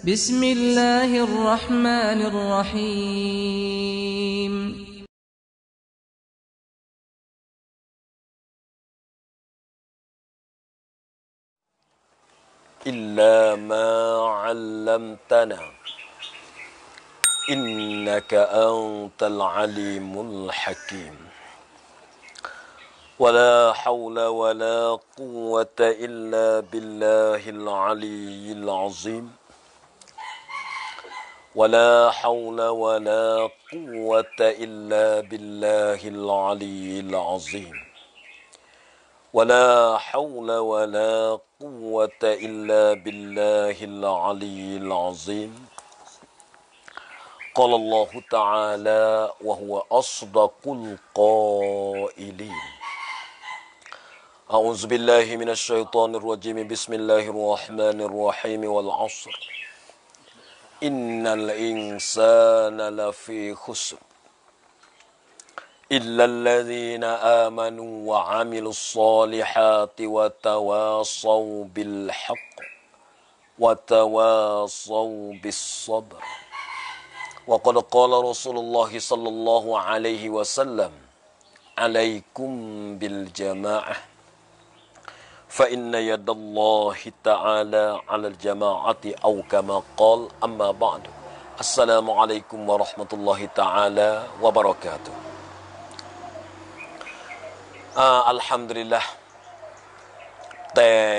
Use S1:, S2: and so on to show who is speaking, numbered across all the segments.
S1: بسم الله الرحمن الرحيم إلا ما علمتنا إنك أنت العليم الحكيم ولا حول ولا قوة إلا بالله العلي العظيم ولا حول ولا قوة إلا بالله العلي العظيم ولا حول ولا قوة إلا بالله العلي العظيم قال الله تعالى وهو أصدق القائلين أعوذ بالله من الشيطان الرجيم بسم الله الرحمن الرحيم والعصر إن الإنسان لفي خسر إلا الذين آمنوا وعملوا الصالحات وتواصوا بالحق وتواصوا بالصبر وقد قال رسول الله صلى الله عليه وسلم عليكم بالجماعه فإن يد الله تعالى على الجماعة أو كما قال أما بعد السلام عليكم ورحمة الله تعالى وبركاته آه الحمد لله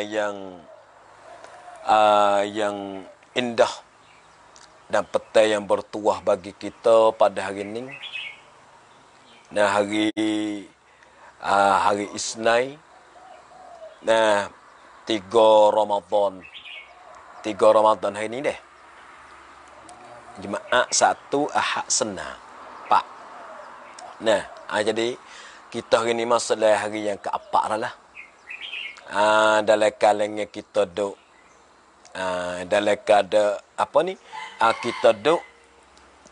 S1: yang آه yang indah dan petai yang bertuah bagi kita pada hari ini nah hari آه hari Isnai Nah, tiga Ramadan. Tiga Ramadan hari ini deh. Jemaah satu ahak senang. Pak. Nah, ah, jadi kita hari ini masalah hari yang keempat lah lah. dalam kalengnya kita duduk. Ah, dalam kada apa ni? Ah kita duduk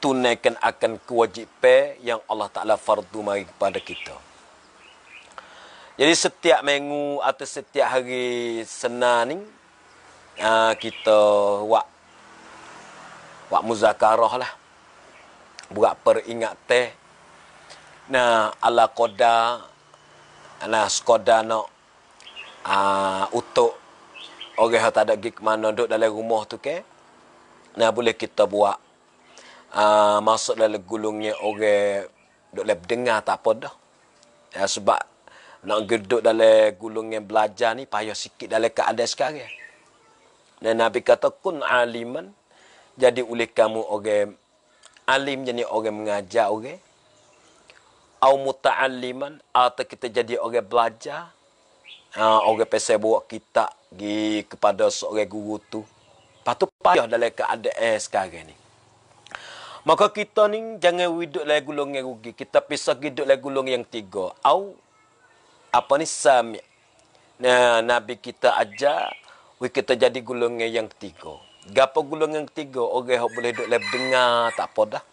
S1: tunaikan akan kewajipan yang Allah Ta'ala fardu mari kepada kita. Jadi setiap minggu atau setiap hari senang ni uh, kita buat buat muzakarah lah. Buat peringat teh. Nah, ala koda nah skoda nak uh, ha, utuk orang yang tak ada gig mana duduk dalam rumah tu ke. Nah, boleh kita buat uh, masuk dalam gulungnya orang duduk lep dengar tak apa dah. Ya, sebab nak geduk dalam gulung yang belajar ni payah sikit dalam keadaan sekarang dan Nabi kata kun aliman jadi oleh kamu orang alim jadi orang mengajar orang au muta'alliman atau kita jadi orang belajar ha, orang pesan bawa kita pergi kepada seorang guru tu patu payah dalam keadaan sekarang ni maka kita ni jangan hidup dalam gulung yang rugi kita pisah hidup dalam gulung yang tiga au apa ni sam nah, nabi kita ajar we kita jadi golongan yang ketiga gapo golongan ketiga orang hok boleh duk lab dengar tak apa dah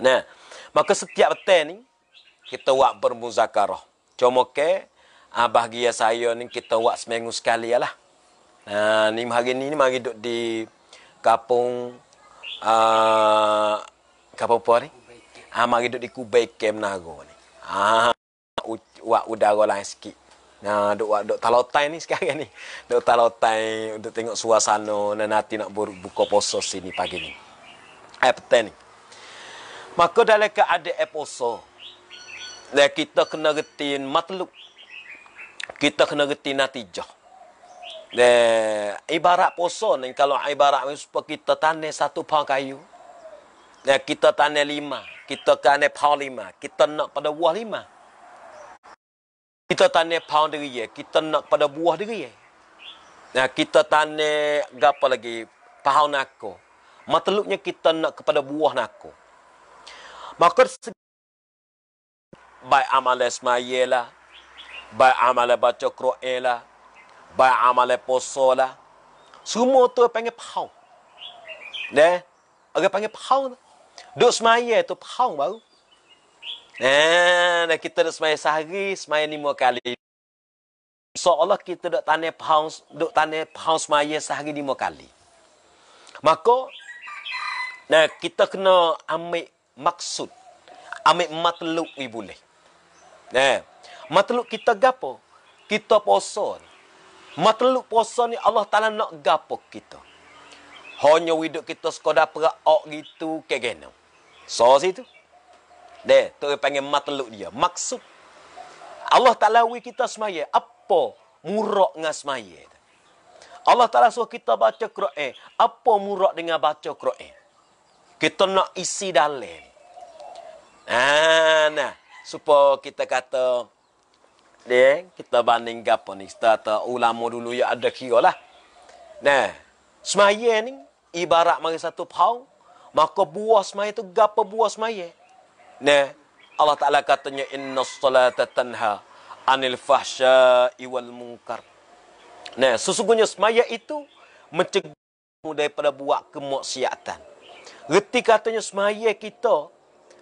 S1: nah maka setiap petang ni kita buat bermuzakarah cuma ke abah ah, gia saya ni kita buat seminggu sekali lah nah ni hari ni ni mari duk di Kapung a uh, kampung ah, pori ah mari duk di kubai kem nago ni ah buat udara lain sikit. Nah, duk buat duk talotai ni sekarang ni. Duk talotai untuk tengok suasana dan nanti nak buka poso sini pagi ni. Apa ni? Maka dalam keadaan poso, dan kita kena reti matluk. Kita kena reti natijah. Dan ibarat poso ni, kalau ibarat ni, supaya kita tanah satu pang kayu. Dan kita tanah lima. Kita kena pang lima. Kita nak pada buah lima kita tanam pound diri ya. kita nak pada buah diri ya. Nah, kita tanam apa lagi pahau nako. Mataluknya kita nak kepada buah nako. Maka by amal esmayela, by amal baca kroela, by amal posola, semua tu panggil pahau. Ne? Agak panggil pahau. Dok tu pahang baru. Eh, kita dah semayang sehari, semayang lima kali. Seolah kita dah tanya pahang, dah tanya pahang semayang sehari lima kali. Maka, nah, kita kena ambil maksud. Ambil matluk ni boleh. Eh, matluk kita gapo? Kita puasa. Matluk puasa ni Allah Ta'ala nak gapo kita. Hanya hidup kita sekadar perak gitu, kegena. So, situ. Si dia, tu panggil matluk dia. Maksud. Allah Ta'ala wui kita semaya. Apa murak dengan semaya? Allah Ta'ala suruh kita baca Quran. Apa murak dengan baca Quran? Kita nak isi dalam. Ah, nah. Supaya kita kata, dia, kita banding apa ni? Kita kata, ulama dulu ya ada kira lah. Nah, semaya ni, ibarat mari satu pau, maka buah semaya tu, gapa buah semaya? Ne, Allah Ta'ala katanya, Inna salata tanha anil fahsyai wal munkar. Ne, sesungguhnya semaya itu mencegahmu daripada buat kemaksiatan. Reti katanya semaya kita,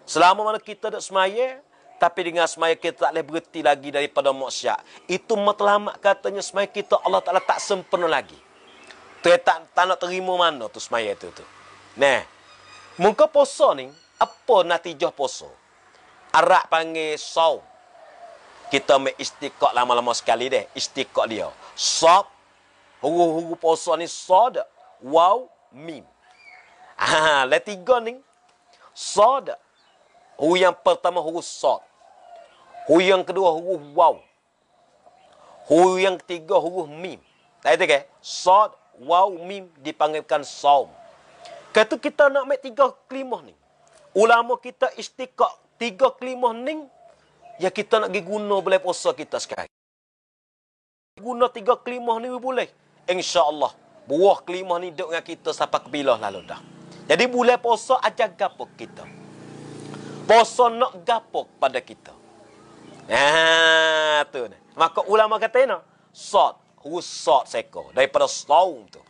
S1: selama mana kita ada semaya, tapi dengan semaya kita tak boleh berhenti lagi daripada maksiat. Itu matlamat katanya semaya kita Allah Ta'ala tak sempurna lagi. Tak, tak, tak nak terima mana tu semaya itu. tu. Nah, muka poso ni, apa natijah puasa? Arak panggil saum. Kita mengistiqat lama-lama sekali deh. Istiqat dia. Sob. Huru-huru poso ni soda. Wow. Mim. Haa. Ha, Lihat tiga ni. Soda. Huru yang pertama huru sod. Huru yang kedua huru wow. Huru yang ketiga huru mim. Tak itu ke? Sod, wow, mim dipanggilkan saum. Kata kita nak ambil tiga kelima ni ulama kita istiqak tiga kelima ning yang kita nak guna boleh puasa kita sekarang. Guna tiga kelima ni boleh. InsyaAllah. Buah kelima ni duduk dengan kita sampai ke bila lalu dah. Jadi boleh puasa ajar gapo kita. Puasa nak gapo pada kita. Nah, ha, tu ni. Maka ulama kata ni. Sot. Who sot seko. Daripada saum tu.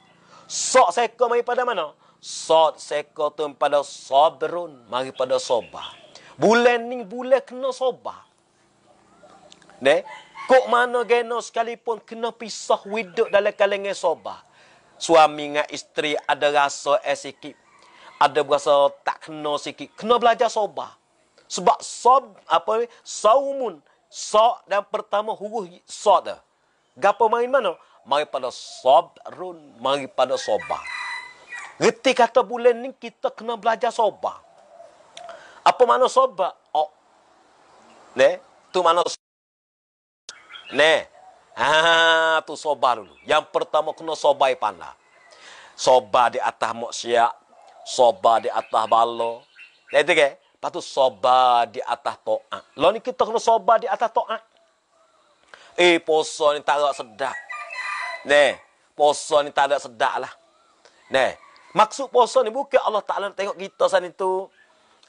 S1: Sok seko daripada mana? Sot seekor tu pada sobrun, Mari pada soba. Bulan ni boleh kena soba. Ne? Kok mana geno sekalipun kena pisah widuk dalam kalengnya soba. Suami dengan isteri ada rasa eh sikit. Ada rasa tak kena sikit. Kena belajar soba. Sebab sob, apa ni? Saumun. Sok dan pertama huruf sok dah. Gapa main mana? Mari pada sobrun. Mari pada sobah. Geti kata bulan ni kita kena belajar sobat. Apa mana sobat? Oh. Ne? Tu makna Ne? Ha, tu sobat dulu. Yang pertama kena sobat panah. Sobat di atas maksiat, sobat di atas balo. Ne tu ke? Patu sobat di atas toa. Lo lah ni kita kena sobat di atas toa. Eh, poso ni tak ada sedap. Ne? Poso ni tak ada sedap lah. Ne? Maksud puasa ni bukan Allah Ta'ala tengok kita sana tu.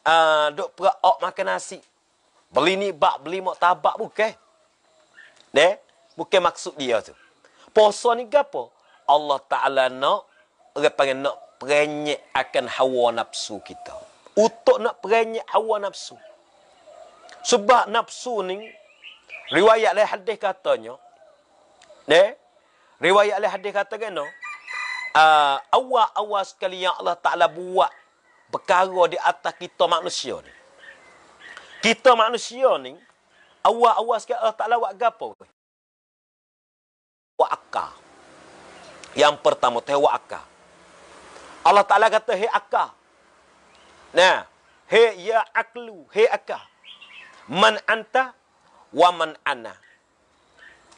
S1: Uh, ah, duk perak makan nasi. Beli ni bak, beli mak tabak bukan. Ne? Bukan maksud dia tu. Puasa ni apa? Allah Ta'ala nak, dia panggil nak perenyek akan hawa nafsu kita. Untuk nak perenyek hawa nafsu. Sebab nafsu ni, riwayat oleh hadis katanya, ne? riwayat oleh hadis katanya, no? uh, awal-awal sekali yang Allah Ta'ala buat perkara di atas kita manusia ni. Kita manusia ni, awal-awal sekali Allah Ta'ala buat apa? Buat akal. Yang pertama, teh buat akal. Allah Ta'ala kata, hei akal. Nah, hei ya aklu, hei akal. Man anta, wa man ana.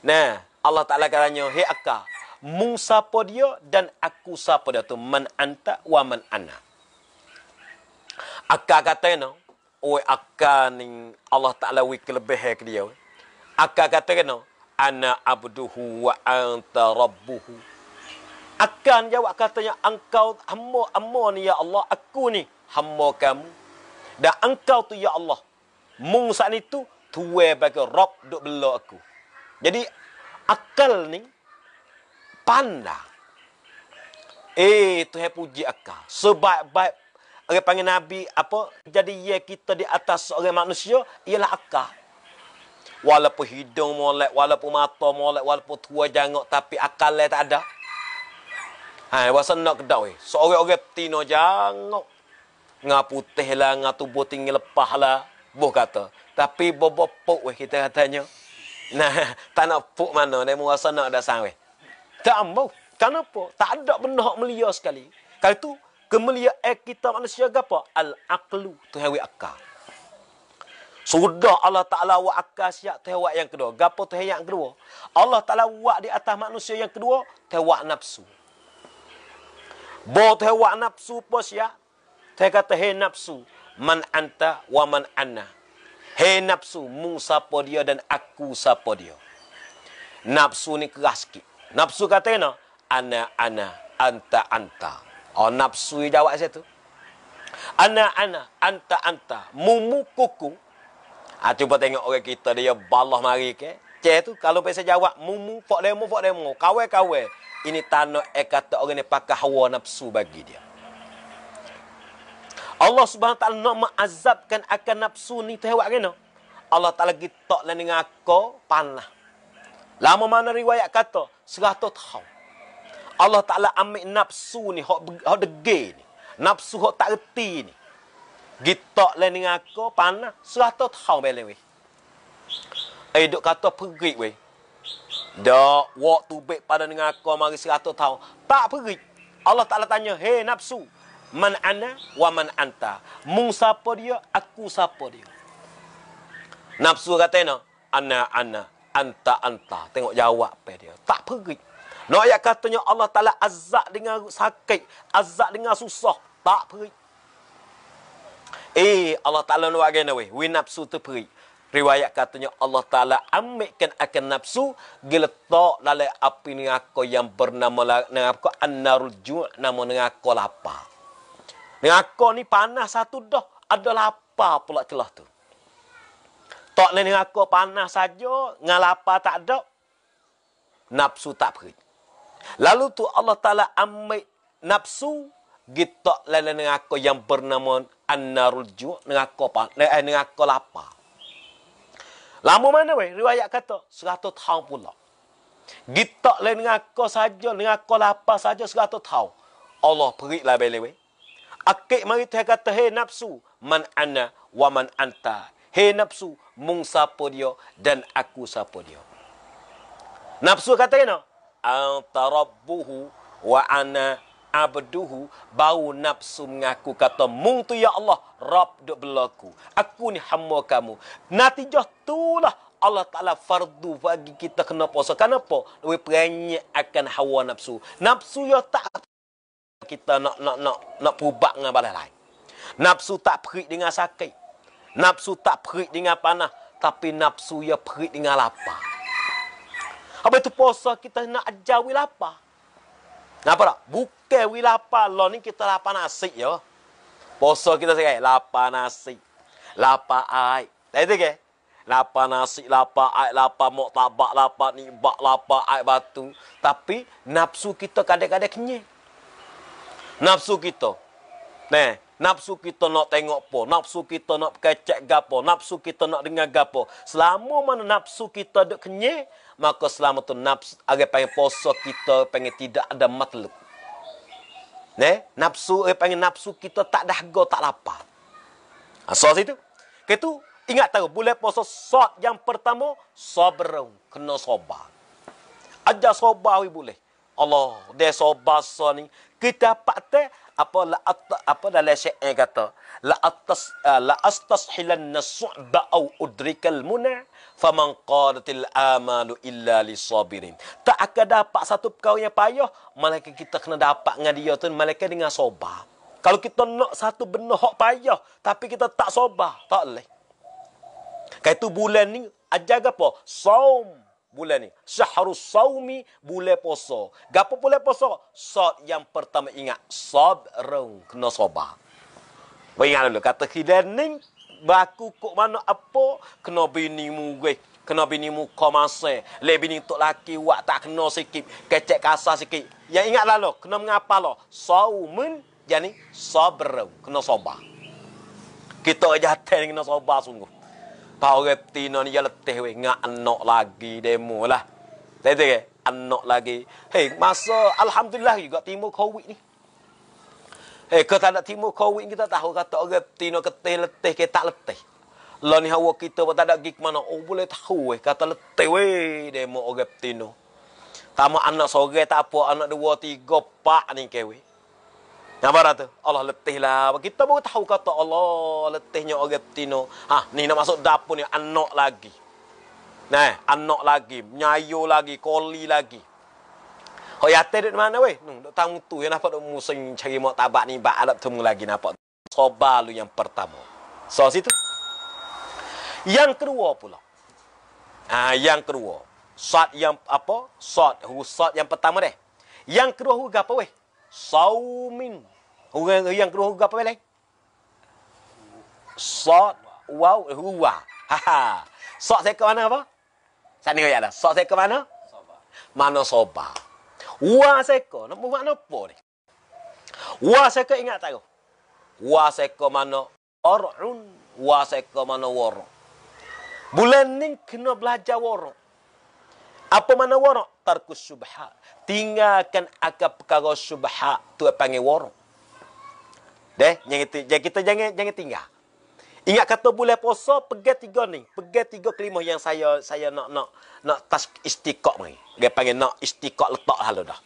S1: Nah, Allah Ta'ala katanya, hei akal. Musa pada dia dan aku siapa dia tu man anta wa man ana aka kata no oi akan ni Allah taala wi kelebih ke dia aka kata no ana abduhu wa anta rabbuhu akan jawab katanya engkau hamba hamba ni ya Allah aku ni hamba kamu dan engkau tu ya Allah mung saat itu tuai bagi rob dok bela aku jadi akal ni pandang. Eh, Tuhan puji akal. Sebaik-baik orang panggil Nabi, apa, jadi ia kita di atas orang manusia, ialah akal. Walaupun hidung molek, walaupun mata molek, walaupun tua jangok, tapi akalnya tak ada. Hai, wasa nak kedak weh. Seorang-orang tino jangok. Nga putih lah, nga tubuh tinggi lepah lah. Boh kata. Tapi bobo puk weh kita katanya. Nah, tak nak puk mana. Dia merasa nak ada sang weh. Tak ambau. Kenapa? Tak ada benda yang melia sekali. Kali tu, kemuliaan kita manusia apa? Al-aqlu. Tuhan wik akal. Sudah Allah Ta'ala wa akal siap tewak yang kedua. Gapa tu yang kedua? Allah Ta'ala wa di atas manusia yang kedua, tewak nafsu. Bawa tewak nafsu pun siap. Tuh kata, hei nafsu, man anta wa man anna. Hei nafsu, mung siapa dia dan aku siapa dia. Nafsu ni keras sikit. Nafsu kata ana ana ana anta anta. Oh nafsu yang jawab saya itu, Ana ana anta anta mumu kuku. Ah cuba tengok orang kita dia balah mari ke. Ce itu kalau pesa jawab mumu fok demo fok demo kawe kawe. Ini tanah eh kata orang ni pakai hawa nafsu bagi dia. Allah Subhanahu Wa Taala nak mengazabkan akan nafsu ni tu hewan kena. Allah Taala gitak lan dengan aku panah. Lama mana riwayat kata, seratus tahun. Allah Ta'ala ambil nafsu ni, hak degil ni. Nafsu hak tak reti ni. Gitak lain dengan aku, panah, seratus tahun balik weh. Eh, duk kata perik weh. Dak, waktu baik pada dengan aku, mari seratus tahun. Tak pergi. Allah Ta'ala tanya, hei nafsu. Man ana wa man anta. Mung siapa dia, aku siapa dia. Nafsu kata ni, ana, ana anta anta tengok jawab pe dia tak perik nak ayat katanya Allah Taala azab dengan sakit azab dengan susah tak perik eh Allah Taala nak buat gini we nafsu tu perik riwayat katanya Allah Taala ambilkan akan nafsu geletak dalam api neraka yang bernama neraka annarul ju' nama neraka lapar neraka ni panas satu dah ada lapar pula celah tu tak ni dengan aku panas saja, dengan lapar tak ada. Nafsu tak perit. Lalu tu Allah Ta'ala ambil nafsu, kita lelah dengan aku yang bernama An-Narul Ju' dengan aku, panas, eh, eh, dengan lapar. Lama mana weh? Riwayat kata, 100 tahun pula. Kita lelah dengan aku saja, dengan aku lapar saja 100 tahun. Allah perit lah beli weh. Akik mari tu kata, hei nafsu, man ana wa man anta Hei nafsu, mung siapa dia dan aku siapa dia. Nafsu kata ini. Antarabbuhu wa ana abduhu bau nafsu mengaku kata mung tu ya Allah rab dok belaku aku ni hamba kamu natijah tulah Allah Ta'ala fardu bagi kita kena puasa. Kenapa? Lui perangnya akan hawa nafsu. Nafsu yang tak kita nak nak nak nak pubak dengan balai lain. Nafsu tak perik dengan sakit. Nafsu tak perik dengan panah. Tapi nafsu ia perik dengan lapar. Apa itu puasa kita nak ajar wih lapar? Kenapa tak? Bukan wih lapar. Lo lah ni kita lapar nasi ya. Puasa kita sekali. Lapar nasi. Lapar air. Tak itu ke? Lapar nasi, lapar air, lapar mok tabak, lapar bak lapar air batu. Tapi nafsu kita kadang-kadang kenyai. Nafsu kita. Nih, Nafsu kita nak tengok apa? Nafsu kita nak kecek gapo? Nafsu kita nak dengar gapo? Selama mana nafsu kita duk kenyai, maka selama tu nafsu agak pengen poso kita pengen tidak ada matluk. Ne? Nafsu agak pengen nafsu kita tak dah go tak lapar. Asal ha, situ. Ketu ingat tahu boleh poso sot yang pertama sobrang kena sabar. Ada sabar boleh. Allah, desa bahasa ni. Kita patah apa la at, apa dalam syair kata la atas uh, la astas hilan nasu'ba au udrikal muna faman qalatil amalu illa lisabirin tak akan dapat satu perkara yang payah malaikat kita kena dapat dengan dia tu malaikat dengan soba. kalau kita nak satu benda hak payah tapi kita tak soba, tak leh kaitu bulan ni ajar apa saum bulan ni. Syahrus saumi bulan poso. Gapo bulan poso. Sat yang pertama ingat sabrung kena sabar. Kau ingat dulu kata hidening baku kok mana apa kena bini murih kena bini mu masa le bini tok laki wak tak kena sikit kecek kasar sikit yang ingat lah lalu kena mengapa lo saumun jani sabar kena sabar kita jatuh kena sabar sungguh Tau reti no ni jala tewe ngak anak lagi demo lah. Tete ke? Anak lagi. Hei, masa Alhamdulillah juga timur COVID ni. Hei, kata nak timur COVID kita tahu kata reti no ketih letih ke tak letih. Lo lah ni hawa kita pun tak ada gig mana. Oh boleh tahu eh. Kata letih weh demo reti no. Tama anak sore tak apa. Anak dua, tiga, pak ni kewe. Nampak tu? Allah letih lah. Kita baru tahu kata Allah letihnya orang tino. Ha, ni nak masuk dapur ni. Anak lagi. Nah, anak lagi. Nyayu lagi. Koli lagi. Oh yatir di mana weh? Nung, duk tamu tu. Yang nampak duk musing cari mak tabak ni. Bak alap temu lagi nampak. Soba lu yang pertama. So, situ. Yang kedua pula. Ah, ha, yang kedua. Sat yang apa? Sat. Sat yang pertama deh. Yang kedua huruf apa weh? saumin orang yang kena huruf apa balik sot wow eh, huwa ha, ha. sot saya ke mana apa sana ya lah sot saya ke mana mana soba wa saya ke nak buat apa ni wa saya ke ingat tak wa saya ke mana arun wa saya ke mana waro bulan ni kena belajar waro apa mana warok? tarkus subha. Tinggalkan akap perkara subha tu panggil warung. Deh, yang itu jangan kita jangan jangan tinggal. Ingat kata bulan puasa pegat tiga ni, pegat tiga kelima yang saya saya nak nak nak tas istiqak mai. Dia panggil nak istiqak letak halu dah.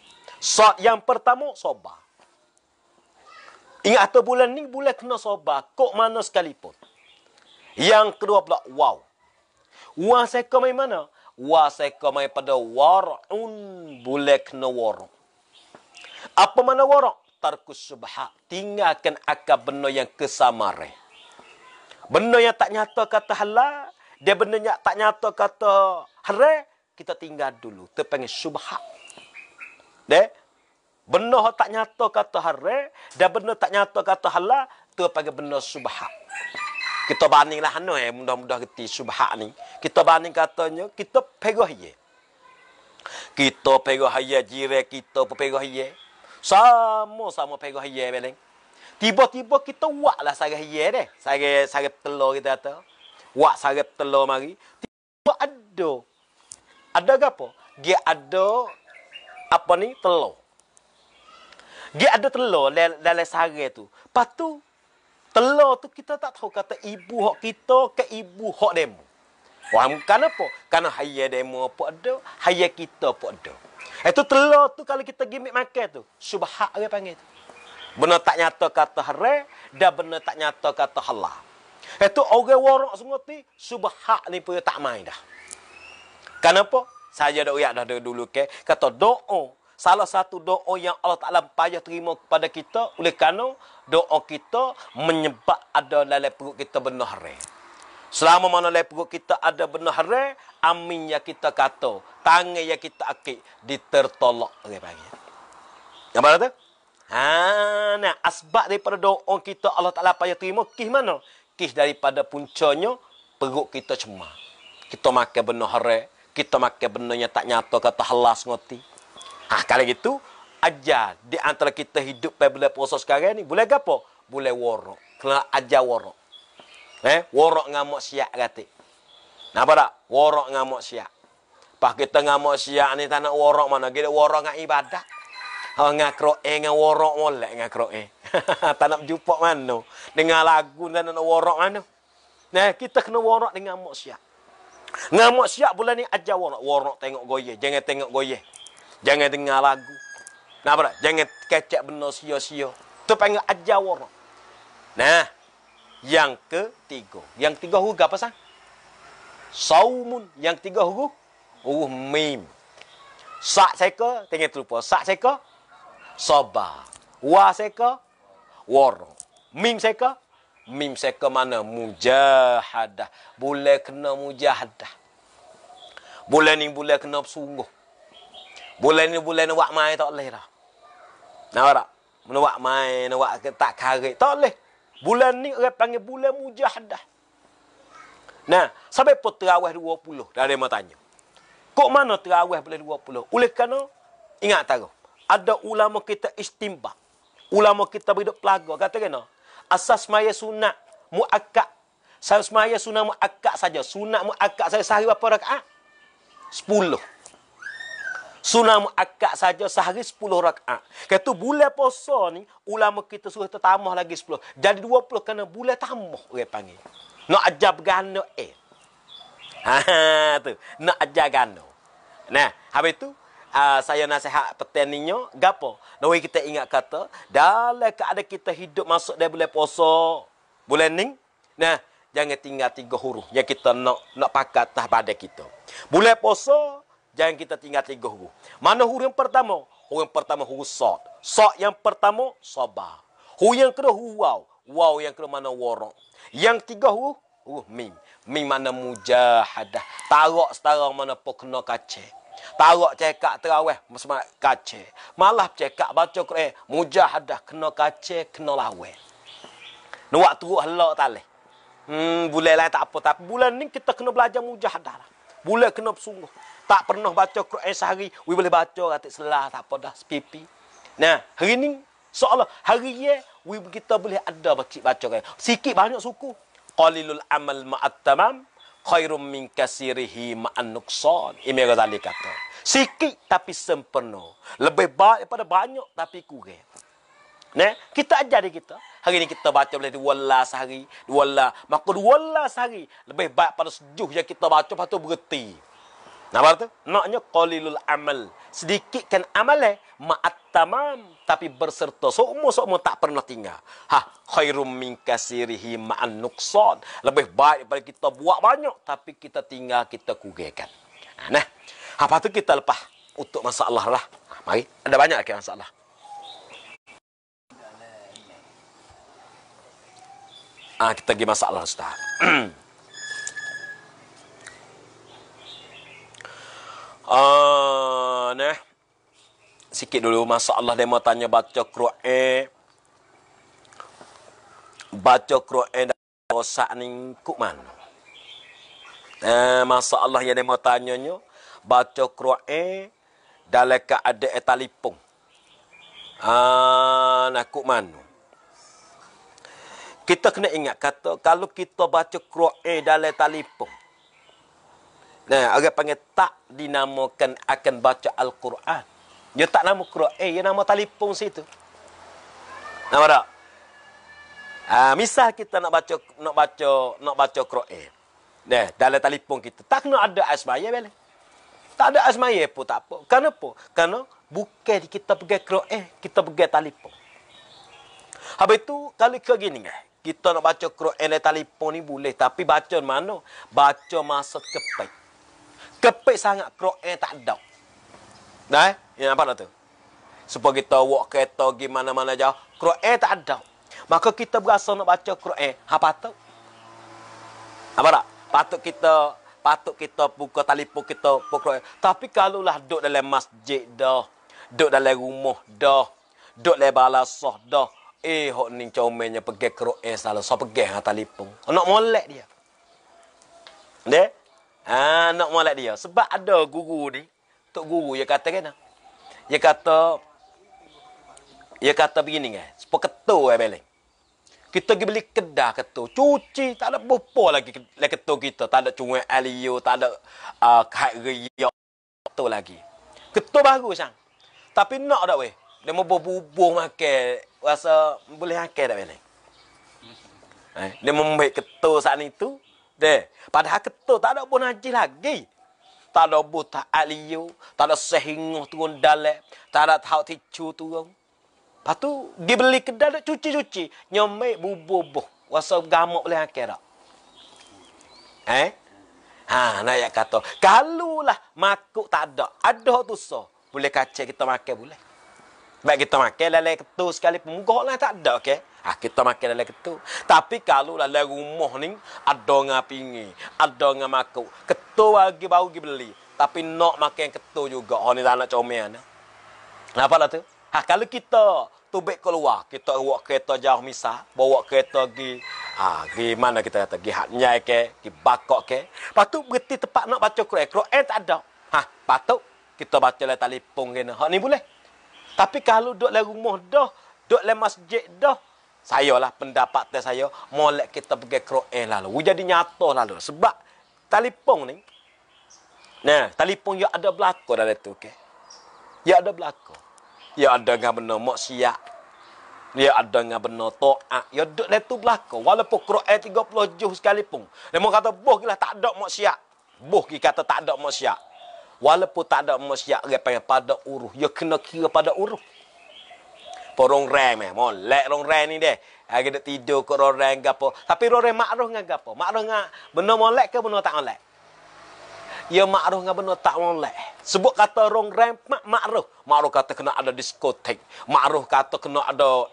S1: So, yang pertama soba. Ingat kata bulan ni bulan kena soba, kok mana sekalipun. Yang kedua pula wow. Wah saya kau mai mana? wa seka mai pada war'un bulek na warok. Apa mana warok? Tarkus subha. Tinggalkan akan benda yang kesamare. Benda yang tak nyata kata halal. Dia benda yang tak nyata kata hara. Kita tinggal dulu. Kita subha. Deh. Benda yang tak nyata kata hara. Dia benda tak nyata kata halal. tu panggil benda subha. Kita banding lah no, eh, mudah-mudah kita subhak ni. Kita banding katanya, kita pegah ye. Kita pegah ye, jire kita pun pegah ye. Sama-sama pegah ye, beleng. Tiba-tiba kita wak lah sarap ye deh. Sarap, sarap telur kita kata. Wak sarap telur mari. Tiba ada. Ada apa? Dia ada, apa ni, telur. Dia ada telur dalam sarap tu. Lepas tu, Telur tu kita tak tahu kata ibu hak kita ke ibu hak demo. Wah, kenapa? Karena haya demo apa ada, haya kita apa ada. Itu eh, telur tu kalau kita gimik makan tu, subhak dia panggil tu. Benar tak nyata kata hara dan benar tak nyata kata halal. Itu eh, orang warak semua tu, subhak ni pun tak main dah. Kenapa? Saya dah uyak dah dulu ke, kata doa salah satu doa yang Allah Ta'ala payah terima kepada kita oleh kerana doa kita menyebab ada dalam perut kita benar hari. Selama mana dalam perut kita ada benar hari, amin yang kita kata, tangan yang kita akik, ditertolak oleh bagi. Yang mana tu? Ha, nah, asbab daripada doa kita Allah Ta'ala payah terima, kih mana? Kih daripada puncanya, perut kita cemar. Kita makan benar hari, kita makan benda yang tak nyata kata halas ngoti. Ha, kalau gitu, ajar di antara kita hidup pada bulan puasa sekarang ni, boleh apa? Boleh warok. Kena ajar warok. Eh, warok ngamuk siap katik. Nampak tak? Warok ngamuk siap. Pak kita ngamuk siap ni, tak nak warok mana? Kita warok dengan ibadah. Ha, oh, dengan kerok eh, dengan warok boleh dengan kerok eh. tak nak jumpa mana? dengar lagu, tak nak warok mana? Nah, kita kena warok dengan ngamuk siap. Ngamuk siap bulan ni ajar warok. Warok tengok goyah. Jangan tengok goyah. Jangan dengar lagu. Nah, bro. Jangan kecek benar sia-sia. Itu panggil ajar orang. Nah. Yang ketiga. Yang ketiga huruf apa sah? Saumun. Yang ketiga huruf? Huruf mim. Sa seka. Tengah terlupa. Sa seka. soba. Wa seka. Waro. Mim seka. Mim seka mana? Mujahadah. Boleh kena mujahadah. Boleh ni boleh kena bersungguh. Bulan ni bulan ni wak mai tak boleh dah. Nak tak? Mana wak mai, mana wak tak karik. Tak boleh. Bulan ni orang panggil bulan mujahadah. Nah, sampai pun terawih 20. Dah ada yang tanya. Kok mana terawih boleh 20? Oleh kerana, ingat tak? Ada ulama kita istimba. Ulama kita berhidup pelaga. Kata kena, asas semaya sunat mu'akak. Saya semaya sunat mu'akak saja. Sunat mu'akak saya sehari berapa rakaat? Sepuluh. Sunnah muakkad saja sehari 10 rakaat. Kata bulan puasa ni ulama kita suruh tertambah lagi 10. Jadi 20 kena bulan tamah. orang panggil. Nak ajar gano eh. Ha, tu. Nak ajar gano. Nah, habis tu uh, saya nasihat petaninya gapo? Nawi kita ingat kata dalam keadaan kita hidup masuk dari bulan puasa, bulan ni. Nah, jangan tinggal tiga huruf yang kita nak nak pakat tah pada kita. Bulan puasa Jangan kita tinggal tiga huruf. Mana huruf yang pertama? Huruf yang pertama huruf sod. Sod yang pertama sabah. Huruf yang kedua huruf waw. Waw yang kedua mana warok. Yang tiga huruf huruf mim. Mim mana mujahadah. Tarok setara mana pokno kacik. Tarok cekak terawih Semua kace Malah cekak baca Quran Mujahadah Kena kace Kena lawan Nuak turut helak tali Hmm Bulan lain tak apa Tapi bulan ni kita kena belajar mujahadah lah Bulan kena bersungguh tak pernah baca Quran sehari, we boleh baca katik selah tak apa dah sepipi. Nah, hari ni seolah hari ye we kita boleh ada baca baca kan. Sikit banyak suku. Qalilul amal ma'at tamam khairum min kasirihi ma'an nuqsan. Imam Ghazali kata. Sikit tapi sempurna. Lebih baik daripada banyak tapi kurang. Nah, kita ajar dia kita. Hari ni kita baca boleh dua lah sehari. Dua lah. Maka dua lah sehari. Lebih baik pada sejuh yang kita baca. Lepas tu berhenti. Apa tu? Maknanya qalilul amal. Sedikitkan amal eh. Ma'at tamam. Tapi berserta. Seumur-seumur tak pernah tinggal. Ha. Khairum min kasirihi ma'an nuqsan. Lebih baik daripada kita buat banyak. Tapi kita tinggal, kita kugekan. Ha, nah. Apa ha, tu kita lepas? Untuk masalah lah. Ha, mari. Ada banyak lagi masalah. Ah, kita pergi masalah, Ustaz. Ah, uh, nah. Sikit dulu masalah demo tanya baca Quran. Baca Quran dan dosa ni kuk mana? Eh, masalah yang demo nyo baca Quran dalam keadaan talipung. Ah, uh, nah kuk mana? Kita kena ingat kata kalau kita baca Quran dalam talipung Nah, orang panggil tak dinamakan akan baca Al-Quran. Dia tak nama Quran. Eh, dia nama telefon situ. Nama tak? Ha, misal kita nak baca nak baca nak baca Quran. Nah, dalam telefon kita tak kena ada asmaya bele. Tak ada asmaya pun tak apa. Kenapa? Karena bukan kita pergi Quran, kita pergi telefon. Habis tu kali ke gini eh. Kita nak baca Quran dari telefon ni boleh, tapi baca mana? Baca masa cepat. Kepik sangat Kru'e tak ada Dah eh? Yang apa tu Supaya kita Walk kereta Gimana-mana jauh Kru'e tak ada Maka kita berasa Nak baca Kru'e Apa ha, tu Apa tak Patut kita Patut kita Buka telefon kita Buka Tapi kalau lah Duduk dalam masjid dah Duduk dalam rumah dah Duduk dalam balasah dah Eh, hok ni comelnya pergi ke Ru'en selalu. So, pergi ke ha, Talipung. Nak molek dia. Dek? Ha, nak molat dia. Sebab ada guru ni, Tok Guru dia kata kena. Dia kata, dia kata begini kan, sepuluh ketua yang beli. Kita pergi beli kedah ketua, cuci, tak ada bopo lagi le ketua kita. Tak ada cuma alio, tak ada uh, ah, kait riak, ketua lagi. Ketua baru sang. Tapi nak tak weh, dia mau berbubur makan, rasa boleh makan tak beli. Eh, dia membaik ketua saat itu, deh. Padahal ketua tak ada pun haji lagi. Tak ada buta aliyu. Tak ada sehinguh turun dalek. Tak ada tahu ticu turun. Lepas tu, dia beli kedai cuci-cuci. Nyomek bubuh-buh. Wasa gamuk boleh akhirat. Eh? Ha, nak kata. Kalulah makuk tak ada. Ada tu so. Boleh kacau kita makan boleh. Baik kita makan lalai ketu sekalipun. Muka lah, orang tak ada, okey? Ha, kita makan lalai ketu. Tapi kalau lalai rumah ni, ada dengan pingi, ada dengan maku. Ketu lagi baru pergi beli. Tapi nak makan ketu juga. Orang ni tak nak comel. Eh. Ni. Kenapa lah tu? Ha, kalau kita tu baik keluar, kita bawa kereta jauh misah, bawa kereta pergi, ha, pergi mana kita kata, pergi nyai ke, pergi bakok ke. Lepas tu, berhenti tempat nak baca Quran. Quran tak ada. Ha, patut kita baca lah telefon kena. Hak ni boleh. Tapi kalau duduk dalam rumah dah, duduk dalam masjid dah, sayalah pendapat teh saya, molek kita pergi kroe lalu. Ujadi jadi nyata lalu. Sebab telefon ni, nah, telefon yang ada belakang dalam itu okay? Yang ada belakang. Ya ada dengan ya ya benar maksiat. Ya ada dengan benar to'ak. Ya duduk dalam tu belakang. Walaupun kru'ay 30 juh sekalipun. Dia kata, boh kita tak ada maksiat. Boh kita kata tak ada maksiat walaupun tak ada masyak repai pada uruh ya kena kira pada uruh porong rang meh mon lek rong rang ni deh agak ha, dak tidur ko rong rang gapo tapi rong rang makruh ngan gapo makruh ngan benar molek ke beno tak molek ya makruh ngan beno tak molek sebut kata rong rang mak makruh makruh kata kena ada diskotek makruh kata kena ada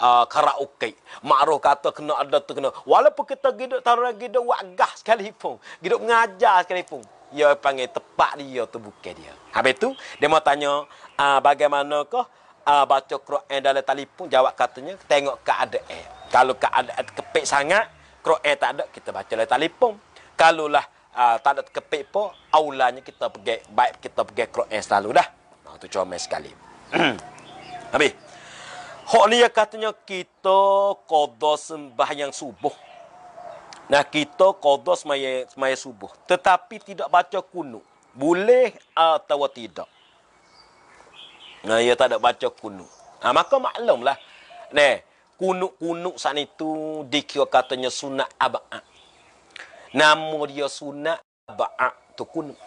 S1: uh, karaoke. Makruh kata kena ada tu kena. Walaupun kita gidup tarang gidup wagah sekali pun, gidup mengajar sekali pun dia panggil tepat dia tu bukan dia. Habis tu dia mau tanya uh, bagaimanakah uh, baca Quran dalam telefon jawab katanya tengok keadaan. Kalau keadaan kepek sangat Quran tak ada kita baca dalam telefon. Kalau lah uh, ah, tak ada kepek pun aulanya kita pergi baik kita pergi Quran selalu dah. Nah tu comel sekali. Habis Hok ni katanya kita kodoh sembahyang subuh. Nah kita qada semayang semaya subuh tetapi tidak baca kunu, Boleh atau tidak? Nah ia ya, tak ada baca kunu. Nah, maka maklumlah. Nah, kunut-kunut saat itu dikira katanya sunat abaak. Nama dia sunat abaak tu kunut.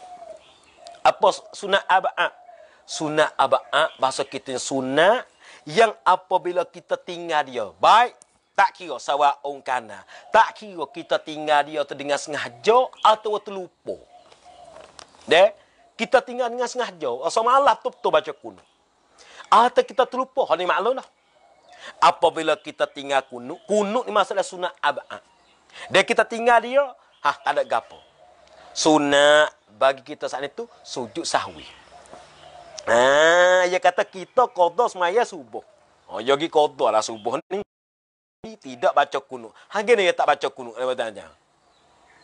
S1: Apa sunat abaak, Sunat abaak bahasa kita sunat yang apabila kita tinggal dia baik tak kira sawa orang kana. Tak kira kita tinggal dia terdengar sengaja atau terlupa. dek kita tinggal dengan sengaja. Asal malah betul-betul baca kuno. Atau kita terlupa. Hal ini maklum lah. Apabila kita tinggal kuno. Kuno ni masalah sunat abad. Dek kita tinggal dia. Ha, tak ada gapo. Sunat bagi kita saat itu. Sujud sahwi. Ah, ha, dia kata kita kodoh semaya subuh. Oh, yogi kodoh lah subuh ni tidak baca kuno. Hang kena tak baca kuno lepas tu ajar.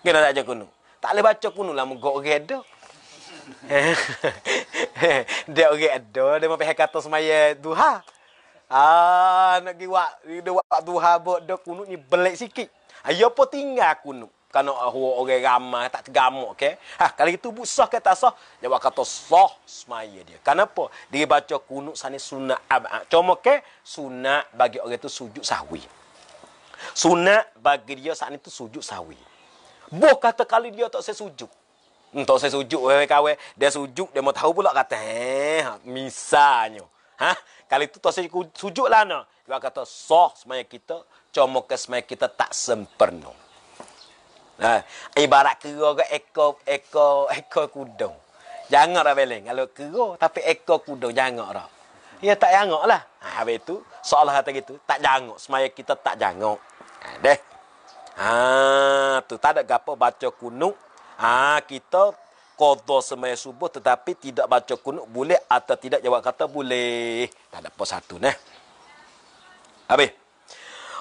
S1: Kena tak baca kuno. Tak boleh baca kuno lah mengok gedo. dia orang ada dia mampir pergi kata semaya duha. Ah nak gi wak dia wak duha bot dok kuno ni belek sikit. Ayo apa ha, ya tinggal kuno kerana uh, orang ramai tak tergamuk okay? ha, kalau itu busah kata sah jawab kata sah semaya dia kenapa dia baca kunut sana sunat cuma ke okay? sunat bagi orang itu sujud sahwi Sunat bagi dia saat itu sujud sawi. Boh kata kali dia tak sesujud. Hmm, tak sesujud, wewe kawe. Dia sujud, dia mau tahu pula kata, eh, ha, misalnya. Ha? Kali itu tak sesujud lah. Nah. Dia kata, soh semaya kita, cuma ke semaya kita tak sempurna. Ha? Ibarat kira ke ekor, ekor, ekor kudung. Janganlah beleng. Kalau kira, tapi ekor kudung, jangan janganlah. Ya, tak lah. Habis itu, soal kata gitu, tak jangok. Semaya kita tak jangok. Ha, deh. Ha, tu tak ada apa baca kunuk. Ha, kita qada semaya subuh tetapi tidak baca kunuk boleh atau tidak jawab kata boleh. Tak ada apa satu nah. Habis.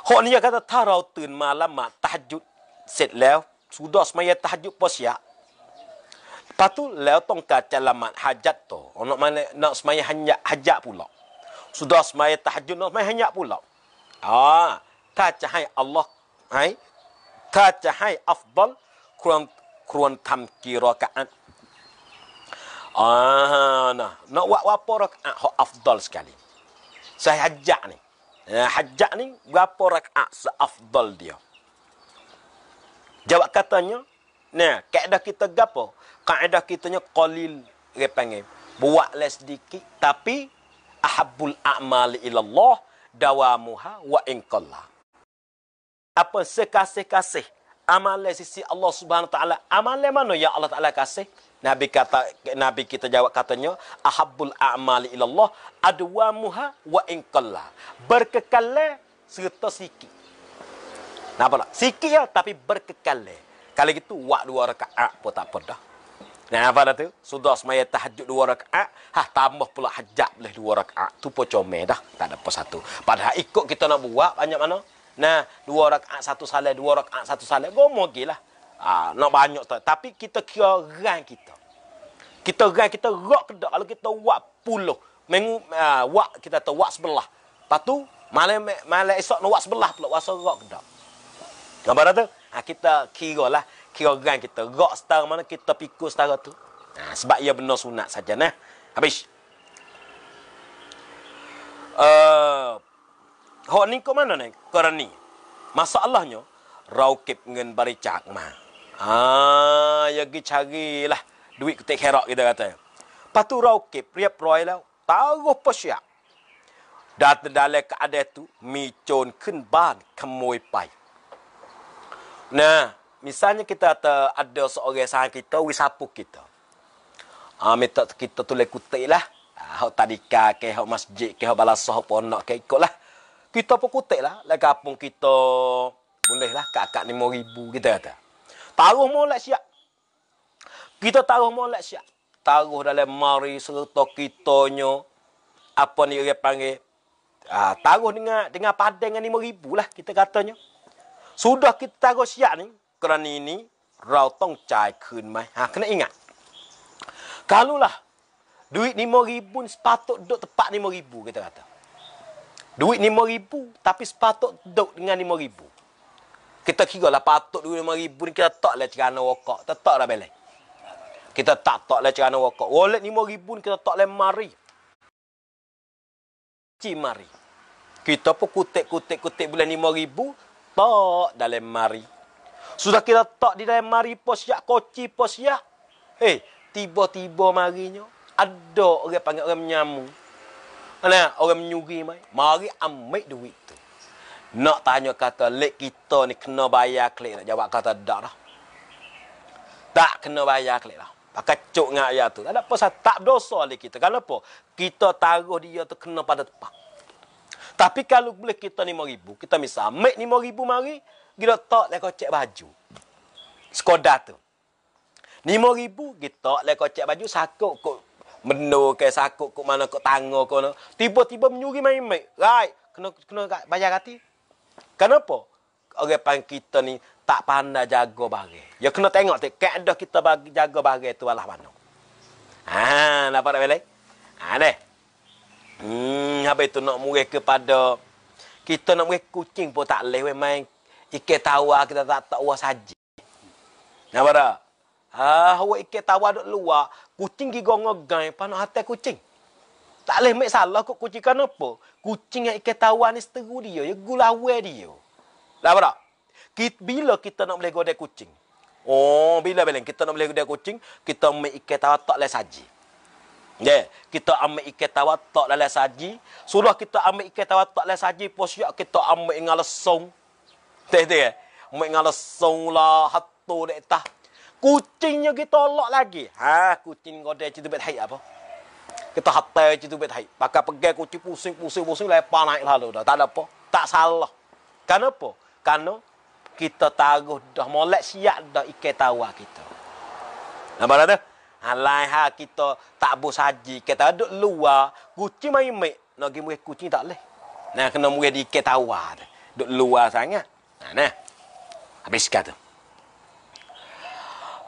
S1: Hok ni kata tarau tun malam mak tahajud set lew. Sudah semaya tahajud pun siap. Ya. Lepas tu, lew tong kaca hajat tu. Nak, nak semaya hajat pula sudah semai tahajud semai hanyak pula ah ta cahai Allah ai ta cahai afdal kurun kurun tam rakaat ah nah nak buat apa rakaat hak afdal sekali saya hajjak ni eh, hajjak ni berapa rakaat seafdal dia jawab katanya nah kaedah kita gapo kaedah kitanya qalil dia buat buatlah sedikit tapi ahabbul a'mal ilallah dawamuha wa inqalla. Apa sekasih-kasih amalan sisi Allah Subhanahu taala? Amalan mana ya Allah taala kasih? Nabi kata Nabi kita jawab katanya ahabbul a'mal ilallah adwamuha wa inqalla. Berkekalan serta sikit. Nampak tak? Sikit ya tapi berkekalan. Kalau gitu, waktu dua rakaat pun tak pedah. Nah, apa dah tu? Sudah semaya tahajud dua rakaat. Ha, tambah pula hajat boleh dua rakaat. Tu pun comel dah. Tak ada apa satu. Padahal ikut kita nak buat banyak mana. Nah, dua rakaat satu salat, dua rakaat satu salat. Gomor lagi lah. Ha, nak banyak tu. Tapi kita kira rang kita. Kita rang kita rak ke dah. Kalau kita buat puluh. Meng, uh, ha, wak kita tahu, wak sebelah. Lepas tu, malam, malam esok nak wak sebelah pula. Wak serak ke dah. Nampak tu? Ha, kita kira lah kira kita rak setara mana kita pikul setara tu nah, ha, sebab ia benar sunat saja nah habis eh uh, ni ke mana ni kerani masalahnya raukip ngen bari mah ha ya gi carilah duit ketik herak kita kata patu raukip riap roi lah taruh pasiak datang dalam keadaan tu micon ken bahan kemoi pai nah misalnya kita ada, ada seorang sahabat kita wis kita ah minta kita tulis kutik lah ah uh, tadika ke hok masjid ke hok balas sah ponok ke ikutlah kita pun kutik lah lah kampung kita boleh lah ni mau ribu kita kata taruh molek siap kita taruh molek siap taruh dalam mari serta nyo, apa ni dia panggil Ah, taruh dengan dengan padang dengan ribu lah kita katanya. Sudah kita taruh siap ni, กรณีนี้เราต้องจ่ายคืนไหมหากนั่นเองอ่ะกาลุล่ะดุยนี่มอริบุนสปาตุดุตปะนี่มอริบุกิตาตาดุยนี่มอริบุทับิสปาตุดุดงานนี่มอริบุกิตาคิโกลาปาตุดุยนี่มอริบุนกิตาตอกเลจกานโอกอกตาตอกระเบลัยกิตาตักตอกเลจกานโอกอกโอเลนี่มอริบุนกิตาตอกเลมารีจิมารีกิตาพุกุเตกุเตกุเตบุลนี่มอริบุตอกดัลเลมารี sudah kita tak di dalam mari ya, koci pos ya, Hei, eh, tiba-tiba marinya, ada orang panggil orang menyamu. Ana orang menyuri mai. Mari ambil duit tu. Nak tanya kata lek kita ni kena bayar klik nak jawab kata dak dah. Tak kena bayar klik lah. Pakai cuk dengan ayat tu. Tak ada pasal tak dosa lek kita. Kalau apa? Kita taruh dia tu kena pada tempat. Tapi kalau boleh kita ni 5000, kita misal ambil ni 5000 mari, kita tak lah kau cek baju. Skoda tu. Lima ribu kita lah kau cek baju sakuk kok menu ke sakuk kok mana kok tangga kok no. Tiba-tiba menyuri main main. Right. Kena, kena bayar hati. Kenapa? Orang pang kita ni tak pandai jaga barang. Ya kena tengok tu. Kek ada kita bagi jaga barang tu alah mana. Ah, nampak tak boleh? Ha, ah, Hmm, habis tu nak murid kepada kita nak murid kucing pun tak boleh main Ike tawa kita tak ha, tawa saja. Nah pada. Ah, awak ike tawa dok luar, kucing gigo ngegai panah hati kucing. Tak leh mek salah kok kucing kan apa? Kucing yang ike tawa ni seteru dia, ya gulawe dia. Nah pada. Kit bila kita nak boleh godek kucing? Oh, bila bila kita nak boleh godek kucing, kita mek ike tawa tak leh saja. Ya, yeah. kita ambil ikat tawat tak lalai saji. Sudah kita ambil ikat tawat tak lalai saji, posyak kita ambil ingat lesung. Teh teh. Eh? Mek ngala lah hatu dek tah. Kucingnya kita lok lagi. Ha, kucing gode cita bet hai apa? Kita hatte cita bet hai. Pakak pegai kucing pusing-pusing pusing lepa naik lalu dah. Tak ada apa. Tak salah. Kenapa? Karena kita taruh dah molek siap dah ikai tawa ah kita. Nampak tak tu? Alai ha kita tak bus haji. Kita duduk luar. Kucing main mek. Nak pergi kucing tak boleh. Nak kena murid ikai tawa. Ah duduk luar sangat. Nah, nah. Habis kata.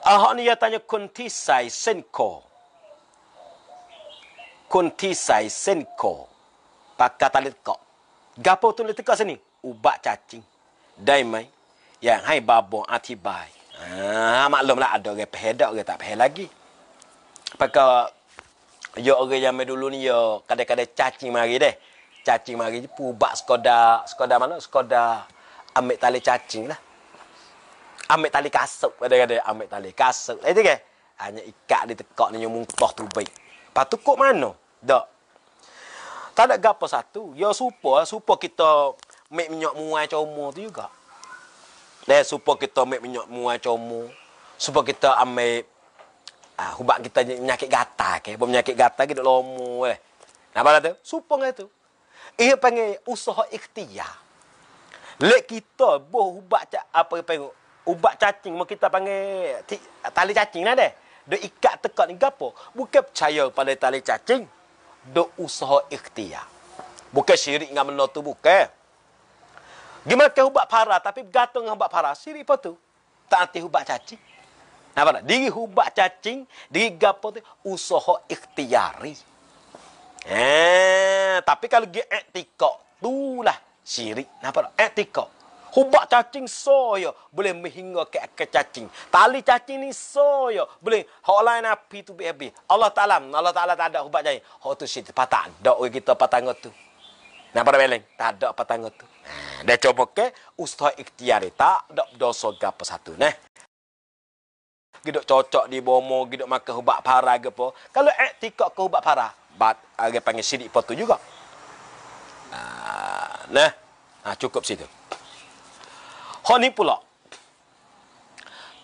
S1: Ahok ni dia tanya kunti sai senko. Kunti sai senko. Pakai talit kok. Gapo tu letak sini? Ubat cacing. Daimai. Yang hai babon atibai. Ah, maklum lah ada orang pahaya orang tak pahaya lagi. Pakai Yo orang zaman dulu ni yo kadang-kadang cacing mari deh. Cacing mari je pubak skoda, skoda mana? Skoda ambil tali cacing lah. Ambil tali kasut. Kata-kata ambil tali kasut. Lah, itu ke? Kan? Hanya ikat di tekak ni yang muntah tu baik. Lepas tu kok mana? Tak. Tak ada gapa satu. Ya supa. Lah. Supa kita make minyak muai comu tu juga. Eh, supa kita make minyak muai comu. Supa kita ambil ah, hubak kita menyakit gata ke. Bukan menyakit gata kita lomuh. Eh. Nampak tak lah tu? Supa tu. Ia panggil usaha ikhtiar. Lek kita boh ubat cak apa pengu? Ubat cacing mau kita panggil tali cacing lah deh. Dia ikat tekat ni apa? Bukan percaya pada tali cacing. Dia usaha ikhtiar. Bukan syirik dengan benda tu bukan. Gimana ke hubat para tapi gatung dengan hubat para. Siri apa tu? Tak nanti hubat cacing. Napa? tak? Diri hubat cacing, diri gapo tu, usaha ikhtiari. Eh, tapi kalau dia etikok, tu lah. Syirik. Nampak tak? Etika. Hubak cacing soya boleh menghingga ke, ke cacing. Tali cacing ni soya boleh hak lain api tu bebe. Allah Taala, Allah Taala tak ada hubak cacing. Hak tu syirik. Patak ada orang kita patang tu. Nampak tak beleng? Tak ada patang tu. Ha, dia cuba ke ustaz ikhtiar tak ada dosa gapo satu neh. Gedok cocok di bomo, gedok makan hubak parah ke apa. Kalau etika ke hubak parah, bat panggil syirik patu juga. Ah, Nah, ha, cukup situ. Hal ni pula.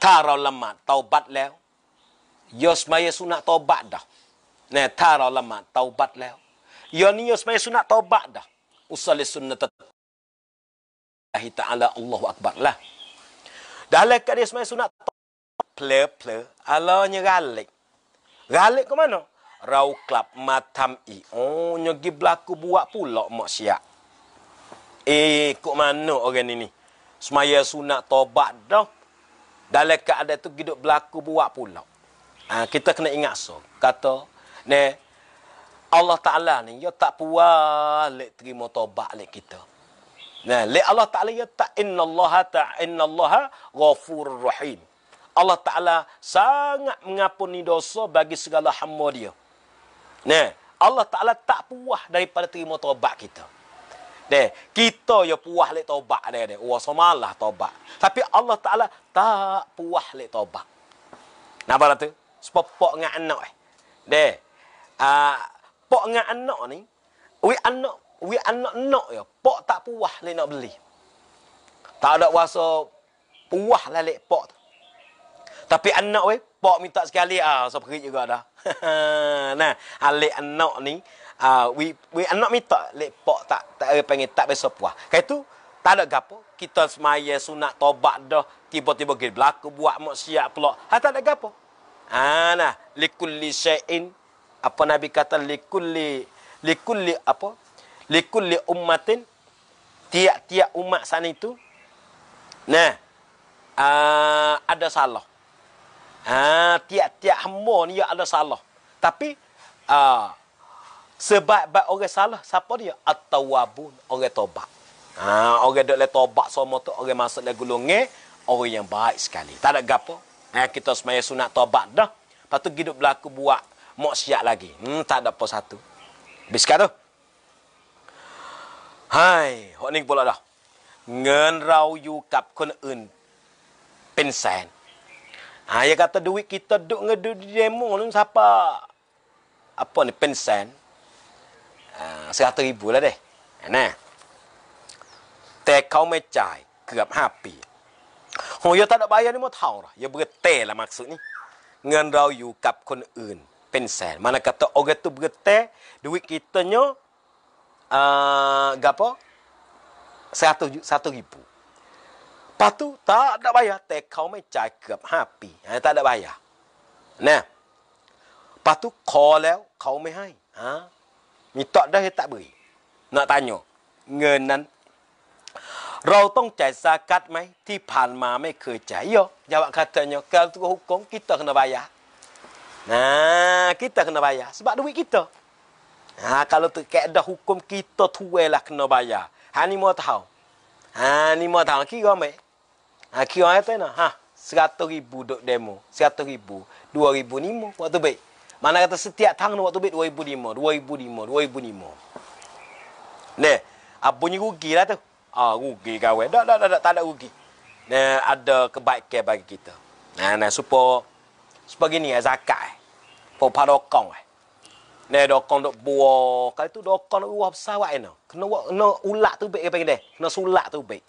S1: Ta rau lama taubat leo. Yosmaya sunat taubat dah. Nah, ta rau lama taubat leo. Ya ni yosmaya sunat taubat dah. Usali sunat Allah Ta'ala Allahu Akbar lah. Dalam kat dia semuanya sunat taubat. Pleh, pleh. Alanya ralik. Ralik ke mana? Rau klub matam i. Oh, nyogi berlaku buat pula maksiat. Eh, kok mana orang ini? Semaya sunat tobat dah. Dalam keadaan tu hidup berlaku buat pula. Ha, kita kena ingat so. Kata, ni, Allah Ta'ala ni, dia tak puas lek terima tobat lek kita. Nah, le Allah Ta'ala dia tak inna Allah ta' inna Allah ghafur rahim. Allah Ta'ala sangat mengampuni dosa bagi segala hamba dia. Nah, Allah Ta'ala tak puas daripada terima tobat kita. Deh, kita yo ya puah lek tobat deh deh. Wa samalah tobat. Tapi Allah Taala tak puah lek tobat. Napa tu? Sepopok ngan anak eh. Deh. Ah, pok ngan anak ni, we anak we anak nak yo ya, pok tak puah lek nak beli. Tak ada waso puah lah lek pok tu. Tapi anak we pok minta sekali ah, sebab juga dah. nah, ale ah, anak ni, uh, we we nak minta lepak tak tak ada panggil tak besok puah. Kau itu tak ada gapo. Kita semaya sunat tobat dah tiba-tiba gitu berlaku buat maksiat pula. Ha tak ada gapo. Ha nah, likulli syai'in apa Nabi kata likulli likulli apa? Likulli ummatin tiap-tiap umat sana itu nah uh, ada salah. Ha tiap-tiap hamba ni ya, ada salah. Tapi uh, sebab bab orang salah siapa dia at-tawwabun orang tobat ha orang dak le tobat semua tu orang masuk dalam gulung orang yang baik sekali tak ada gapo ha kita semaya sunat tobat dah patu hidup berlaku buat maksiat lagi hmm tak ada apa satu habis tu hai hok ning pula dah ngan rau yu kap kon un pen sen ha ya kata duit kita duk ngedu demo ni siapa apa ni pensen ส1 0ีบ0แล้วเด้แน่แต่เขาไม่จ่ายเกือบห้าปีโอยตัดอกบายนี่มัเท่าหรอย่าเบื่อเตะละมักสุนี่ เงินเราอยู่กับคนอื่นเป็นแสน มานะกับตัวโอเกตุเบื่อเตะดูวิกิตเนาะอ่ากับพ่อสามร้อยสามร้อยปูปัตุตาดอกบายแต่เขาไม่จ่ายเกือบห้าปีอตัดอกบายเนี่ยปัตุขอแล้วเขาไม่ให้อ่า Minta dah dia tak beri. Nak tanya. Ngen nan. Rau tong cai sakat mai. Ti pan ma mai ke cai. Yo. Jawab katanya. Kalau tu hukum kita kena bayar. Nah, kita kena bayar. Sebab duit kita. Nah, kalau tu keada hukum kita tuwe lah kena bayar. Ha ni mau tahu. Ha ni mau tahu. Kira mai. Ha kira mai tu Ha. Seratus ribu duk demo. Seratus ribu. Dua ribu ni mau. Waktu baik. Mana kata setiap tahun waktu bit 2005, 2005, 2005. Ne, apa ni rugi lah tu. Ah rugi kawan. Dak dak dak da, tak ada rugi. Ne, ada kebaikan bagi kita. Nah, nah supo supo gini ya zakat. Eh. Po padokong eh. Ne dokong dok buah. Kali tu dokong dok uap sawak eno. Eh, kena wak kena ulak tu baik pengen deh. Kena sulak tu baik.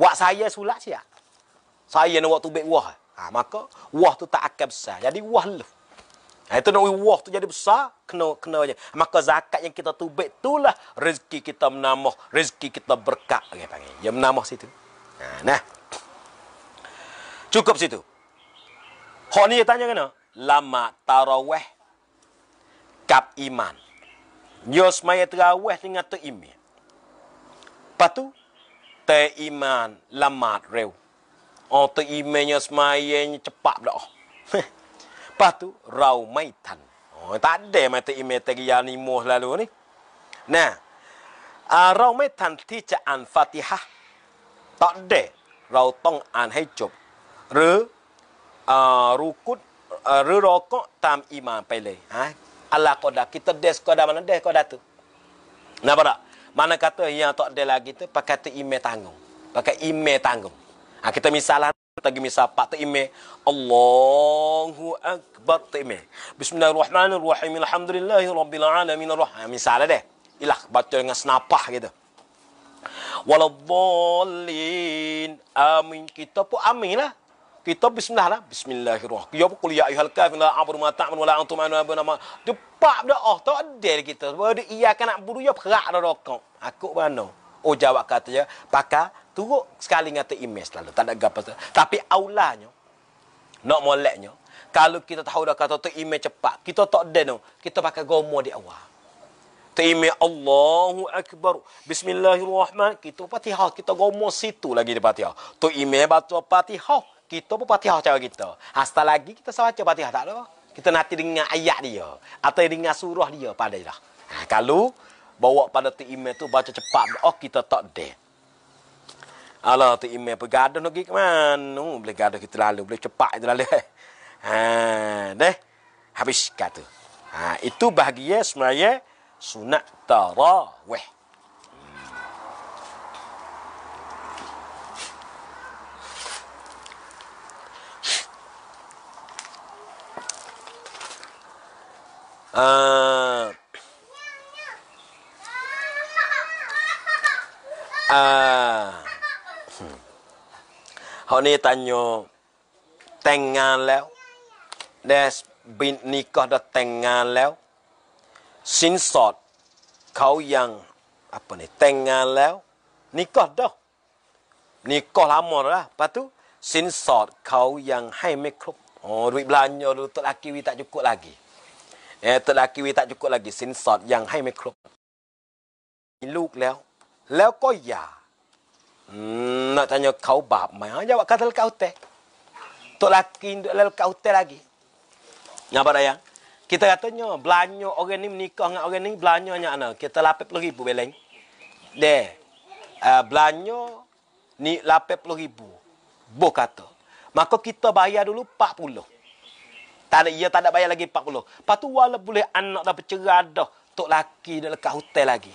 S1: Wak saya sulak siap. Saya nak wak tu baik wah. Ha, ah, maka wah tu tak akan besar. Jadi wah lu. Ha, itu nak wah tu jadi besar, kena kena je. Maka zakat yang kita tubik itulah rezeki kita menambah, rezeki kita berkat orang okay, panggil. Yang menamah situ. Ha, nah. Cukup situ. Hak ni tanya kena, lama tarawih kap iman. Yo semaya tarawih dengan tu iman. Patu tu iman lama rew. Oh tu imannya semaya cepat pula. Lepas tu rau maitan. Oh, tak ada mata imaterial ni moh lalu ni. Nah. Uh, rau maitan ti ca an fatihah. Tak ada. Rau tong an hai cup. Re uh, rukut uh, rokok tam imam pai le. Ha? Allah qada kita des qada mana des qada tu. Napa dak? Mana kata yang tak ada lagi tu pakai tu imam tanggung. Pakai imam tanggung. Ha, kita misalnya tagi misa pa ta ime Allahu akbar ta ime Bismillahirrahmanirrahim Alhamdulillahi rabbil alamin Alhamdulillahi rabbil alamin ilah baca dengan senapah gitu. Walabbalin amin kita pun amin lah. Kita bismillah lah. Bismillahirrahmanirrahim. Ya pun kuliah ayuhal kafir lah. Abu rumah ta'amun wala antum anu abu nama. Dia pak dah. Oh tak ada kita. Dia iya kan nak buru. Ya perak dah rokok. Aku pun Oh jawab katanya, pakar turuk sekali ngata imej lalu. Tak ada gapa. Tapi aulanya, nak moleknya, kalau kita tahu dah kata tu imej cepat, kita tak ada Kita pakai gomor di awal. Tu imej Allahu Akbar. Bismillahirrahmanirrahim. Kita patihah. Kita gomor situ lagi di patihah. Tu imej batu patihah. Kita pun patihah cara kita. Hasta lagi kita sawaca patihah. Tak ada. Kita nanti dengar ayat dia. Atau dengar surah dia pada dah. Ha, kalau bawa pada tu email tu baca cepat oh kita tak de ala tu email pegada nak ke mana boleh gada kita lalu boleh cepat kita lalu ha deh habis kata ha itu bahagia sebenarnya sunat tarawih Uh, อ่าเขานี่ตันโยแต่งงานแล้วเดสบินนีก็ได้แต่งงานแล้วสินสอดเขายังอะไรแต่งงานแล้วนี่ก็ดอนี่ก็ลาหมดละปะตุสินสอดเขายังให้ไม่ครบโอ้ดูบลานโยดูตะกิวิตาจุกุลากีเอตะกิวิตาจุกุลากีสินสอดยังให้ไม่ครบมีลูกแล้วแล้วก็อย่าอนะทานยาเขาบาปไหมฮะจะว่าคาทัลคาอุเตตัวลักกินแล้วคาอุเตลากินะบารายังคิดว่าทานยาบลานยาโอเกนิมนิคองโอเกนิบลานยาเนี่ยนะคิดว่าลาเป็ปลูกิบุเบลังเดบลานยานี่ลาเป็ปลูกิบุบุกัตโต Maka kita bayar dulu 40. Tak ada ia tak ada bayar lagi 40. Patu wala boleh anak dah bercerai dah. Tok laki dah lekat hotel lagi.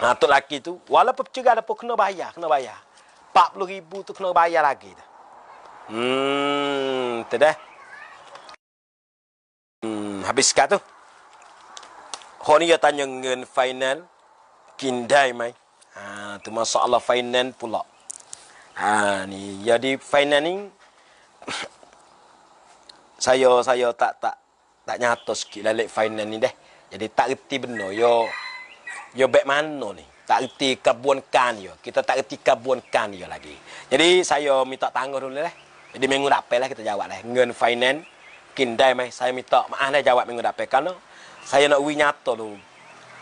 S1: Ha, tok laki tu, walaupun cerai dah pun kena bayar, kena bayar. 40 ribu tu kena bayar lagi tu. Hmm, tu dah. Hmm, habis kat tu. Kau ni tanya dengan final. Kindai mai. Ha, tu masalah final pula. Ha, ni. Jadi final ni. saya saya tak tak tak nyata sikit lah like final ni dah. Jadi tak reti benar. Yo, ya. Yo baik mana ni? Tak reti kebunkan yo. Kita tak reti kebunkan yo lagi. Jadi saya minta tangguh dulu lah. Jadi minggu dapat lah kita jawab lah. Ngen finance. Kindai mai saya minta maaf lah jawab minggu dapat. Kerana saya nak ui nyata dulu.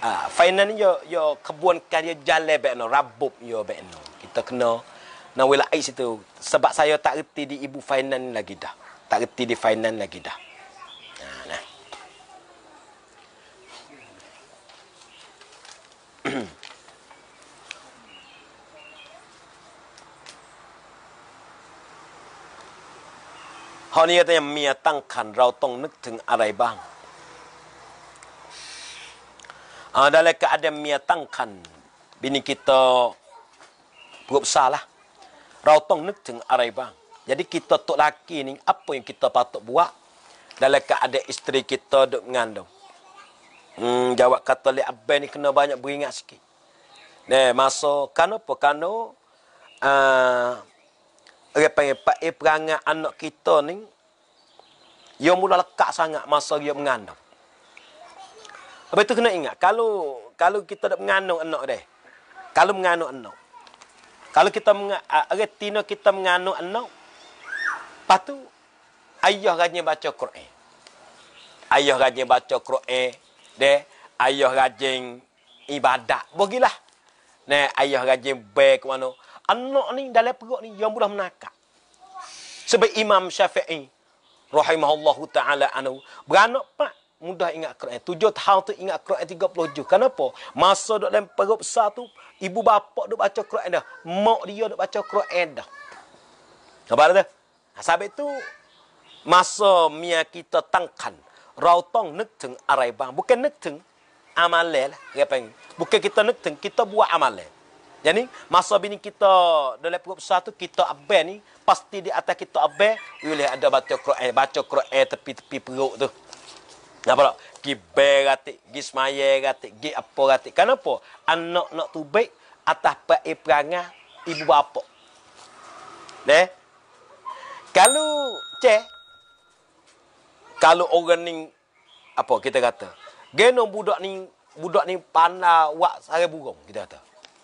S1: Ah, uh, finance yo yo kebunkan yo jalan baik no. Rabub yo baik no. Kita kena. Nak wila ais itu. Sebab saya tak reti di ibu finance lagi dah. Tak reti di finance lagi dah. ฮานี้ถ้ายังเมียตั้งครรภ์เราต้องนึกถึงอะไรบ้างอาดาเลกะอาดเมียตั้งครรภ์บินิกิตโตผู้ศาละเราต้องนึกถึงอะไรบ้างยาดิกิตโตตุลากีนิงอัปโปยกิตโตปาตุบวะดาเลกะอาดอิสตรีกิตโตดุงานดงอืมจาวะคาทอลิกอับเบนิคเนาะบ่ายักบุยงัสกีเน่มาโซคานุปคานุอ่า repai-repai perangai anak kita ni dia mula lekat sangat masa dia mengandung. Habis itu kena ingat kalau kalau kita nak mengandung anak deh. Kalau mengandung anak. Kalau kita mengandung ah, tino kita mengandung anak. Patu ayah rajin baca Quran. Ayah rajin baca Quran deh. Ayah rajin ibadat. Bagilah. Nah, ayah rajin baik mana? anak ni dalam perut ni yang mudah menakak. Sebab Imam Syafi'i rahimahullahu taala anu beranak pak mudah ingat Quran. Tujuh tahun tu ingat Quran 30 juz. Kenapa? Masa dok dalam perut besar tu ibu bapa dok baca Quran dah. Mak dia dok baca Quran dah. Apa ada? Sebab tu masa mia kita tangkan rau tong nek teng arai bang bukan nek teng amalel lah. bukan kita nek teng kita buat amalel jadi masa bini kita dalam pukul besar tu kita abai ni pasti di atas kita abai boleh ada baca Quran eh, baca Quran tepi-tepi perut tu. Napa tak? Ki beratik, gi semaya ratik, gi apa ratik. Kenapa? Anak nak tu baik atas pai eh perangai ibu bapa. Neh? Kalau ce kalau orang ni apa kita kata? Geno budak ni budak ni pandai wak sare burung kita kata.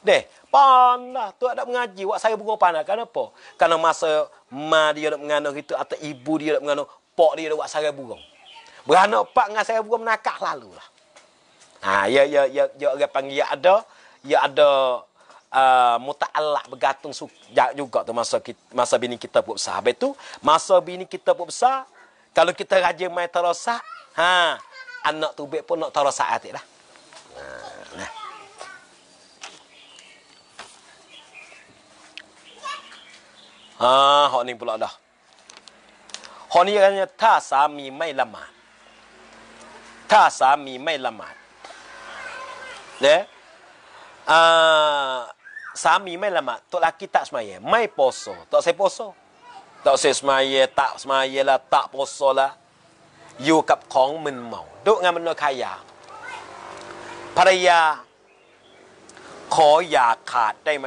S1: Deh, pan lah. Tu ada mengaji. Wak saya bunga pan lah. apa? Karena masa ma dia nak mengano gitu atau ibu dia nak mengano, pok dia nak wak saya burung. Beranak pak dengan saya burung menakak lalu lah. Ha, ya, ya, ya, ya, ya, panggil ya ada. Ya ada uh, ah, muta'alak bergantung su- juga tu masa masa bini kita buat besar. Habis tu, masa bini kita buat besar, kalau kita rajin main terosak, ha, anak tubik pun nak terosak atiklah. Ha. ฮ่าหอนี่บุลละหอนี่กันเนี่ยถ้าสามีไม่ละหมาด ถ้าสามีไม่ละหมาดเนี่ยสามีไม่ละหมาดตัวลักิตาสมายไม่โพสโซตัวเซโพสโซตัวเซสมายตักสมายละตักโพสโซละอยู่กับของมึนเมาดูงานมันนขายา ภรรยา ขออย่าขาดได้ไหม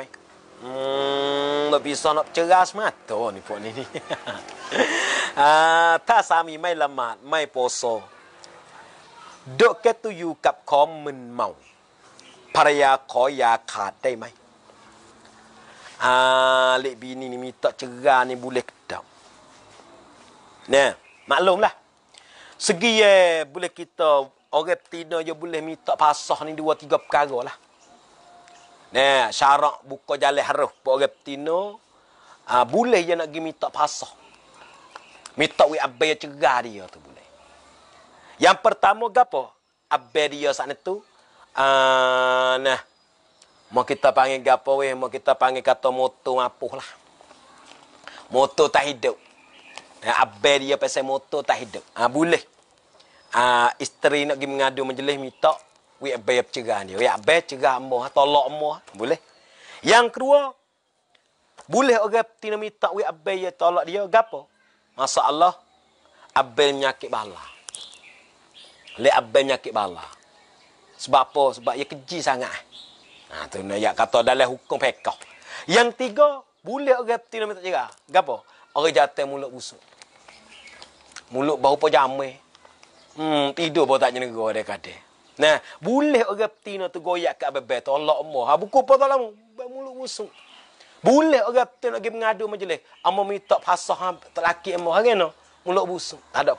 S1: Hmm, tak bisa nak cerah semata ni puan ni. Ah, tak sami mai lemat, mai poso. Dok ke tu yu kap kom men mau. Paraya ko ya kah, dai mai. Ah, lebih bini ni minta cerah ni boleh kedam. Ne, maklumlah. Segi ye boleh kita orang petina je boleh minta pasoh ni dua tiga perkara lah. Nah, syarak buka jalan haruf buat orang betina. Ah, boleh je nak pergi minta pasah. Minta wi abai yang dia tu boleh. Yang pertama gapo? Abai dia sana tu. Ah, nah. Mau kita panggil gapo we, mau kita panggil kata motor mapuh lah. Motor tak hidup. Nah, abai dia pasal motor tak hidup. Ah, boleh. Ah, isteri nak pergi mengadu majlis minta wek bayap cegah dia. Wek ya, bayap cegah amboh, tolak amboh. Boleh. Yang kedua, boleh orang tina minta wek ya tolak dia. Gapa? Masalah, abel menyakit bala. Le abel menyakit bala. Sebab apa? Sebab ia keji sangat. Nah, ha, tu nak ya kata dalam hukum pekah. Yang tiga, boleh orang tina minta cegah. gapo. Orang jatuh mulut busuk. Mulut bau pajamai. Hmm, tidur botak tak nyenggara dia Nah, boleh orang betina tu goyak kat bebek tu. Allah Allah. Ha, buku apa tolong? Mulut busuk. Boleh orang betina nak pergi mengadu majlis. Amal minta fasah ha, terlaki emoh. Hari ni, mulut busuk. Tak ada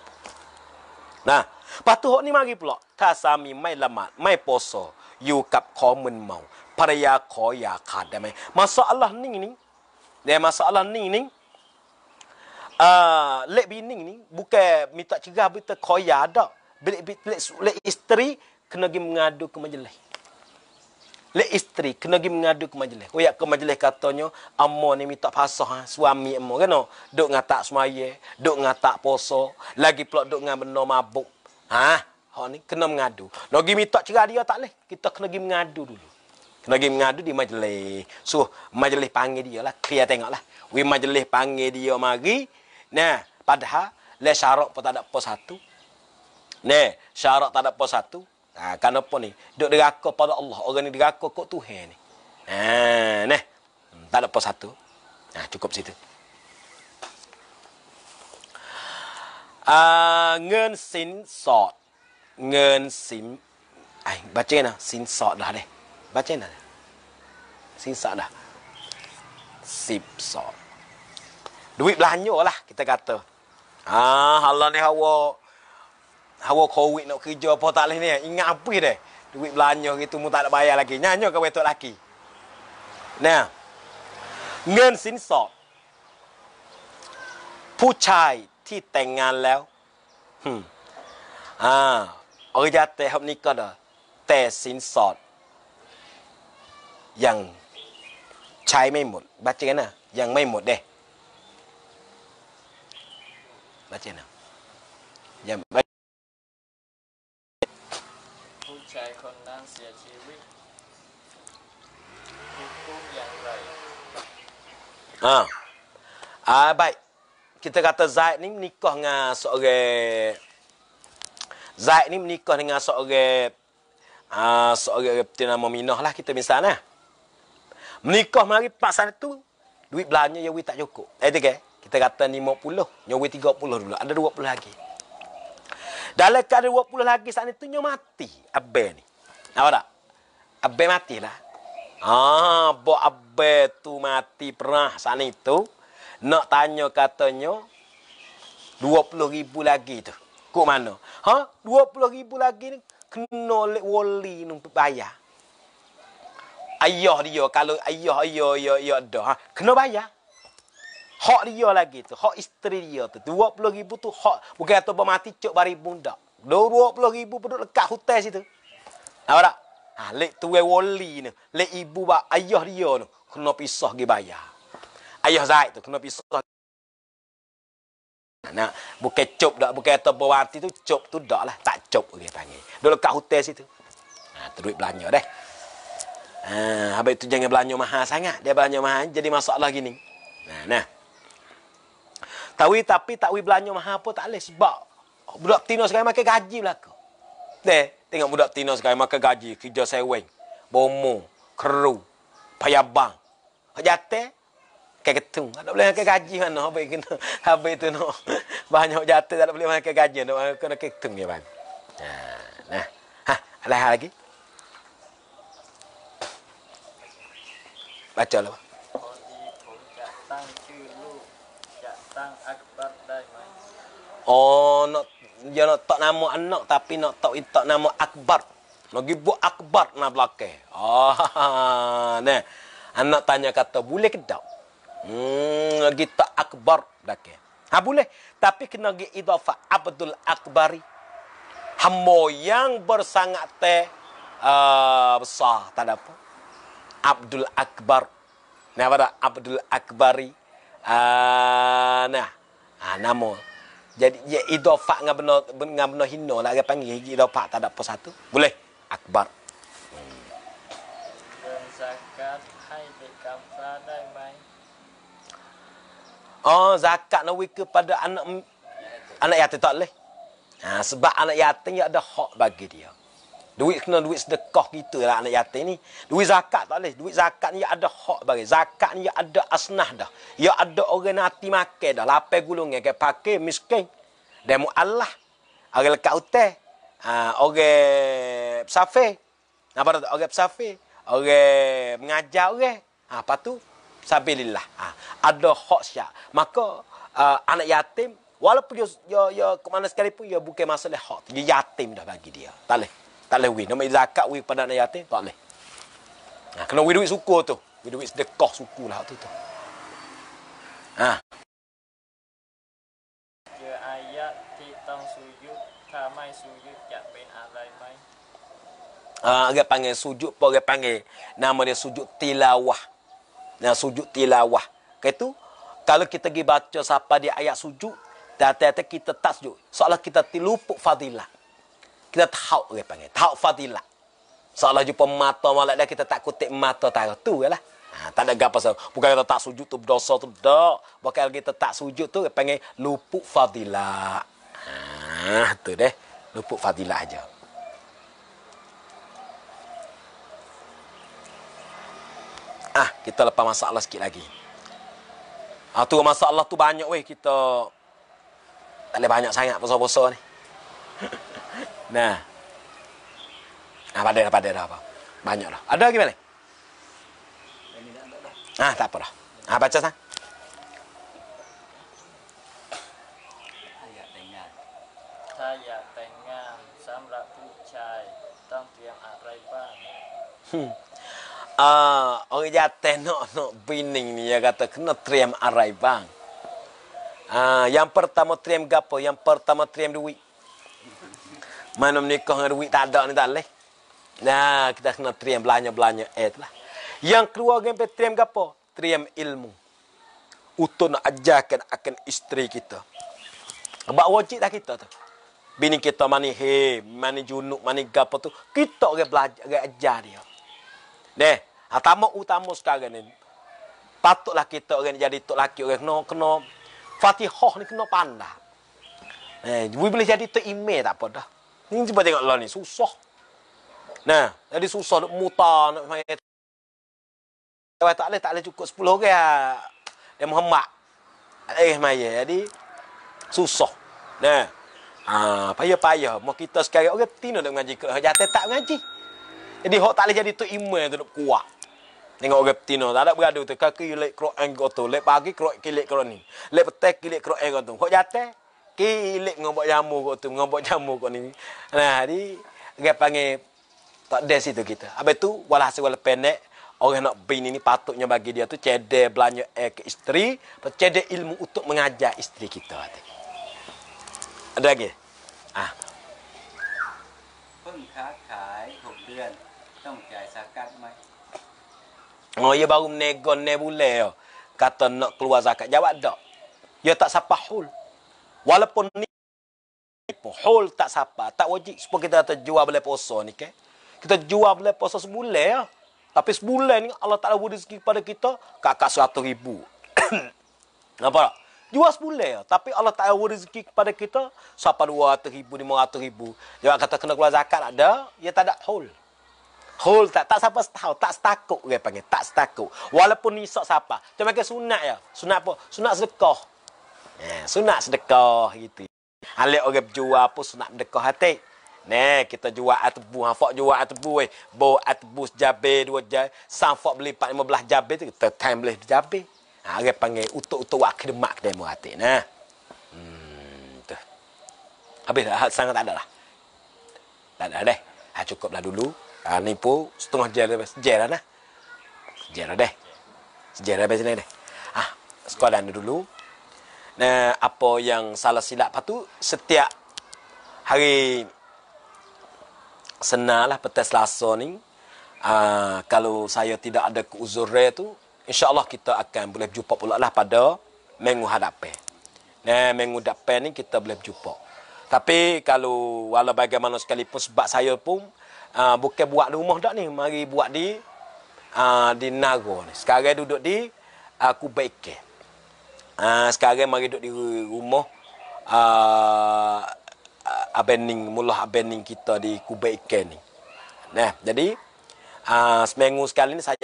S1: Nah, patu hok ni mari pula. Kasami mai lamat, mai poso. You kap komen mau. Paraya koya khat dah mai. Masalah ni ni. Dia masalah ni ni. Uh, lek bining ni. Bukan minta cegah berita koya ada. Bila isteri. isteri kena pergi mengadu ke majlis. Le isteri kena pergi mengadu ke majlis. Oh ke majlis katanya amma ni minta fasah ha, suami amma kena duk ngatak semaya, duk ngatak poso, lagi pula duk ngan benda mabuk. Ha, hok ni kena mengadu. Lagi minta cerai dia tak leh. Kita kena pergi mengadu dulu. Kena pergi mengadu di majlis. So majlis panggil dia lah, tengok lah. We majlis panggil dia mari. Nah, padahal le syarat pun tak ada pos satu. Nah, syarat tak ada pos satu. Ha, kerana apa ni? Duk deraka pada Allah. Orang ni deraka kok Tuhan ni. Ha, nah. Hmm, tak ada satu. Ha, cukup situ. Uh, ngen sin sot. Ngen sin... Ay, baca kena. Sin sot dah deh. Baca kena. Sin sot dah. Sip sot. Duit belanja lah kita kata. Ah, Allah ni awak hawa covid nak kerja apa tak leh ni ingat apa dia duit belanja gitu mu tak ada bayar lagi nyanyo ke betul laki nah ngen sin sot hmm. ha. ผู้ชายที่แต่งงานแล้วอ่าเออยาแต่ครับนี้ก็เด้แต่สินสอดยังใช้ไม่หมดบัจเจนะยังไม่หมดเด้บัจเจนะยังไม่ชายคนนั้นเสียชีวิตคิดคุ้มอย่างไรอ่าอ่าไป e ha. ah, kita kata Zaid ni menikah dengan seorang Zaid ni menikah dengan seorang uh, seorang reptil lah kita misalnya. Lah. Eh. Menikah mari pak tu duit belanja ya tak cukup. Eh tiga. Eh. Kita kata 50, nyawi 30 dulu. Ada 20 lagi. Dalam keadaan dua puluh lagi saat itu tu nyawa mati. Abai ni. Nah, tak? Abai mati lah. ah, ha, bo abai tu mati pernah saat itu. Nak tanya katanya, dua puluh ribu lagi tu. Kok mana? Ha? Dua puluh ribu lagi ni, kena oleh wali ni bayar. Ayah dia, kalau ayah, ayah, ayah, ayah, ayah dah. Ha? Kena bayar. Hak dia lagi tu. Hak isteri dia tu. Rp20,000 tu hak. Bukan atau bermati cok bari bunda. Rp20,000 pun duduk dekat hotel situ. Nampak tak? Ha, lek tuwe wali ni. Lek ibu bak ayah dia ni. Kena pisah pergi bayar. Ayah Zaid tu kena pisah. Nah, bukan cok dah. Bukan atau bermati tu. cok tu dah lah. Tak cok, dia panggil. Duduk dekat hotel situ. Ha, tu duit belanja dah. Ha, habis tu jangan belanja mahal sangat. Dia belanja mahal. Jadi masalah gini. Ha, nah, nah. Tawi tapi takwi belanja mahal pun tak boleh sebab budak tino sekarang makan gaji belaka. Teh, tengok budak tino sekarang makan gaji kerja seweng, bomo, kru, payabang. Hak jate kayak ketung, tak boleh makan gaji mana Habis kena habis tu no. Banyak jate tak boleh makan gaji, nak makan kena ketung ya ban. Nah, nah. Ha, ada lagi? Baca lah. Oh, nak dia nak tak nama anak tapi nak tak tak nama akbar. Lagi buat akbar nak belakang. Ah, oh, ne. Anak tanya kata boleh ke tak? Hmm, lagi tak akbar belakang. Ha boleh. Tapi kena pergi idhafah Abdul Akbari. Hamba yang bersangat teh uh, besar. Tak ada apa. Abdul Akbar. Ni apa Abdul Akbari nah. Ha, nama. Jadi ya, idofak dengan benar dengan benar hina lah dia panggil idofak tak ada apa satu. Boleh. Akbar. Oh zakat nak kepada anak anak yatim tak boleh. Ha, sebab anak yatim ada hak bagi dia. Duit kena duit sedekah kita lah anak yatim ni. Duit zakat tak boleh. Duit zakat ni ada hak bagi. Zakat ni ada asnah dah. Ya ada orang nanti makan dah. Lapai gulungnya. Kayak pakai miskin. Demu Allah. Orang lekat utai. Uh, orang pesafir. Nampak tak? Orang pesafir. Orang mengajar orang. apa ah, tu? Sabilillah. Ah, ada hak syak. Maka uh, anak yatim. Walaupun dia, dia, dia ke mana sekalipun. Dia bukan masalah hak. Dia yatim dah bagi dia. Tak boleh. Tak boleh wui. Nama zakat wui kepada anak yatim, tak boleh. Ha, kena wui duit suku tu. Wui duit sedekah suku lah tu tu. Ha. Ya, ha, uh, dia panggil sujud pun dia panggil nama dia sujud tilawah. Nah, sujud tilawah. Okay, tu, kalau kita pergi baca siapa dia ayat sujud, tiap-tiap kita tak sujud. Soalnya kita terlupuk fadilah kita tahu orang panggil tahu fadilah seolah jumpa mata malak dia kita tak kutip mata tarah tu ke lah ha, tak ada gapa pasal bukan kita tak sujud tu berdosa tu tak bukan kita tak sujud tu orang panggil lupuk fadilah ha, tu deh lupuk fadilah aja. Ah, kita lepas masalah sikit lagi. Ah, tu masalah tu banyak weh kita. Tak ada banyak sangat pasal-pasal ni. Nah. Nah, pada apa pada apa. banyaklah. Ada lagi mana? Ah, tak apa Ah, baca sah. Saya tengah samra pucai tong tiang arai bang. Hmm. Ah, orang jatuh no no bining ni ya kata kena triam arai bang. Ah, yang pertama triam gapo? Yang pertama triam duit. Mana menikah dengan duit tak ada ni tak boleh. Nah, kita kena terima belanja-belanja itu eh, lah. Yang keluar yang terima apa? Terima ilmu. Untuk nak ajarkan akan isteri kita. Sebab wajib lah kita tu. Bini kita mani he, mani junuk, mani gapo tu. Kita akan belajar, akan ajar dia. Nih, atama utama sekarang ni. Patutlah kita akan jadi tok laki orang kena, kena fatihah ni kena pandai. Eh, boleh jadi tok imeh tak apa dah. Ni cuba tengok lah ni, susah. Nah, jadi susah nak mutar, nak main tak boleh, tak boleh cukup sepuluh orang dia menghemak eh maya jadi susah nah ha, payah payah mau kita sekarang orang okay, tino nak mengaji ke jatuh tak mengaji jadi hok tak boleh jadi tu iman tu nak kuat tengok orang tino tak ada beradu tu kaki lek kro angkot tu lek pagi kro kilek kro ni lek petek kilek kro angkot tu hok jatuh kilik ngobok jamu kok tu ngobok jamu kok ni nah di dia panggil tak ada situ kita habis tu walah sewa pendek orang nak bini ni patutnya bagi dia tu cedek belanja eh, ke isteri cedek ilmu untuk mengajar isteri kita ada lagi ah pun kakai hubian tong jai sakat mai Oh, ia baru nego ni boleh. Kata nak keluar zakat. Jawab tak? Dia tak sapahul. Walaupun ni hole tak siapa, tak wajib supaya kita kata jual boleh puasa ni ke. Kita jual boleh puasa semula, ya. Tapi sebulan ni Allah Taala beri rezeki kepada kita kakak seratus ribu. Nampak tak? Jual sebulan ya. Tapi Allah Taala beri rezeki kepada kita siapa dua ratus ribu, lima ratus ribu. Jangan kata kena keluar zakat ada, ya tak ada Hole Hol tak tak siapa tahu, tak setakut dia panggil, tak setakut. Walaupun ni sok siapa. Cuma ke sunat ya. Sunat apa? Sunat sedekah sunat sedekah gitu. Ale orang berjual pun sunat sedekah hati. Ne, kita jual atbu, hafak jual atbu eh. Bo atbu jabe dua jai. Sang fak beli 4 15 jabe tu kita tem boleh jabe. Ha orang panggil utuk-utuk wak kedemak dia mu hati nah. Hmm, tu. Habis dah sangat tak ada lah. Tak ada deh. Ha cukup lah dulu. Ha ni pun setengah jail dah sejarah nah. Sejarah deh. Sejarah dah sini deh. Ha sekolah dulu. Nah apa yang salah silap patu setiap hari senalah petang Selasa ni aa, ah, kalau saya tidak ada keuzuran tu insya Allah kita akan boleh berjumpa pula lah pada minggu hadapan. Nah, minggu hadapan ni kita boleh berjumpa. Tapi kalau walau bagaimana sekalipun sebab saya pun aa, ah, bukan buat di rumah dak ni, mari buat di aa, ah, di Nagor. ni. Sekarang duduk di aku baikkan. Ha, sekarang mari duduk di rumah. Ha, ah, abening, mula abening kita di Kubai Ikan ni. Nah, jadi, ha, seminggu sekali ni saya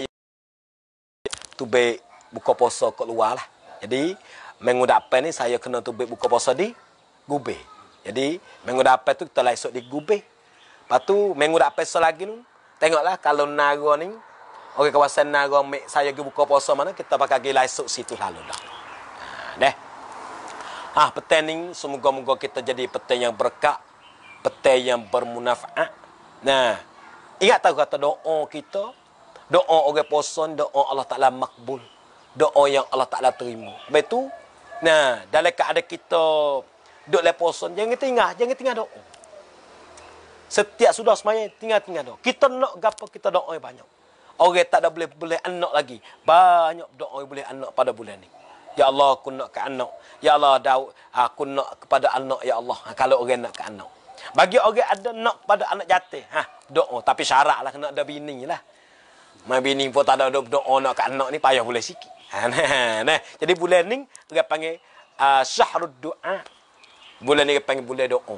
S1: tubik buka poso ke luar lah. Jadi, minggu depan ni saya kena tubik buka poso di Gube. Jadi, minggu depan tu kita esok di Gube. Lepas tu, minggu depan esok lagi ni, tengoklah kalau Naga ni, Okey kawasan Naga saya pergi buka poso mana kita pakai lagi esok situ lalu dah. Ah petani semoga-moga kita jadi petani yang berkat, petani yang bermanfaat. Nah, ingat tak kata doa kita, doa orang poson, doa Allah Taala makbul. Doa yang Allah Taala terima. Baik tu. Nah, dalam keadaan kita duduk le poson, jangan tinggal, jangan tinggal doa. Setiap sudah semayang tinggal-tinggal doa. Kita nak gapa kita doa banyak. Orang tak ada boleh-boleh anak lagi. Banyak doa boleh anak pada bulan ini. Ya Allah aku nak ke anak. Ya Allah aku nak kepada anak ya Allah. Ha, kalau orang nak ke anak. Bagi orang ada nak pada anak jatuh. Ha, doa. Oh, tapi syaratlah lah kena ada bini lah. Mak bini pun tak ada doa, doa oh, nak ke anak ni payah boleh sikit. Ha, nah, ha, nah. Jadi bulan ni dia panggil uh, ah, syahrul doa. Bulan ni dia panggil bulan doa.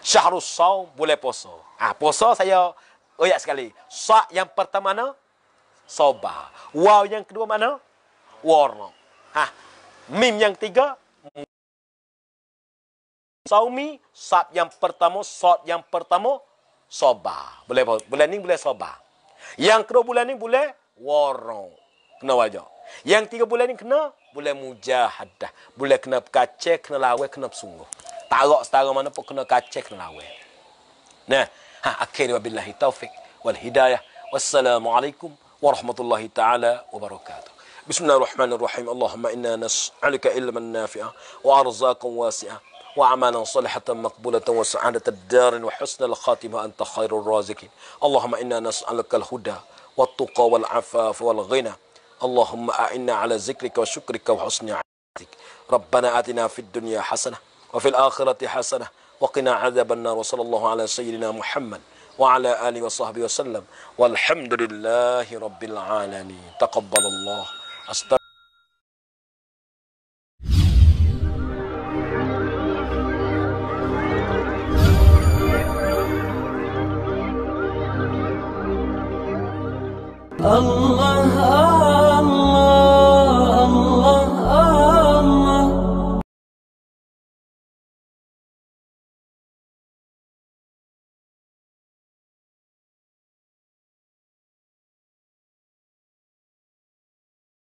S1: Syahrul saw boleh poso. Ah ha, poso saya oyak sekali. Sa yang pertama mana? Soba. Wow yang kedua mana? Warna. Ha, Mim yang tiga. Saumi. Sab yang pertama. Sot yang pertama. Soba. Boleh Bulan ni boleh soba. Yang kedua bulan ni boleh warung. Kena wajah. Yang tiga bulan ni kena boleh mujahadah. Boleh kena kace, kena lawe, kena bersungguh. Tak rak setara mana pun kena kace, kena lawe. Nah, ha, akhir wa billahi taufiq wal hidayah. Wassalamualaikum warahmatullahi taala wabarakatuh. بسم الله الرحمن الرحيم اللهم إنا نسألك علما نافعا وأرزاقا واسعا وأعمالا صالحة مقبولة وسعادة الدار وحسن الخاتمة أنت خير الرازقين اللهم إنا نسألك الهدى والتقى والعفاف والغنى اللهم أعنا على ذكرك وشكرك وحسن عبادتك ربنا آتنا في الدنيا حسنة وفي الآخرة حسنة وقنا عذاب النار وصلى الله على سيدنا محمد وعلى آله وصحبه وسلم والحمد لله رب العالمين تقبل الله hasta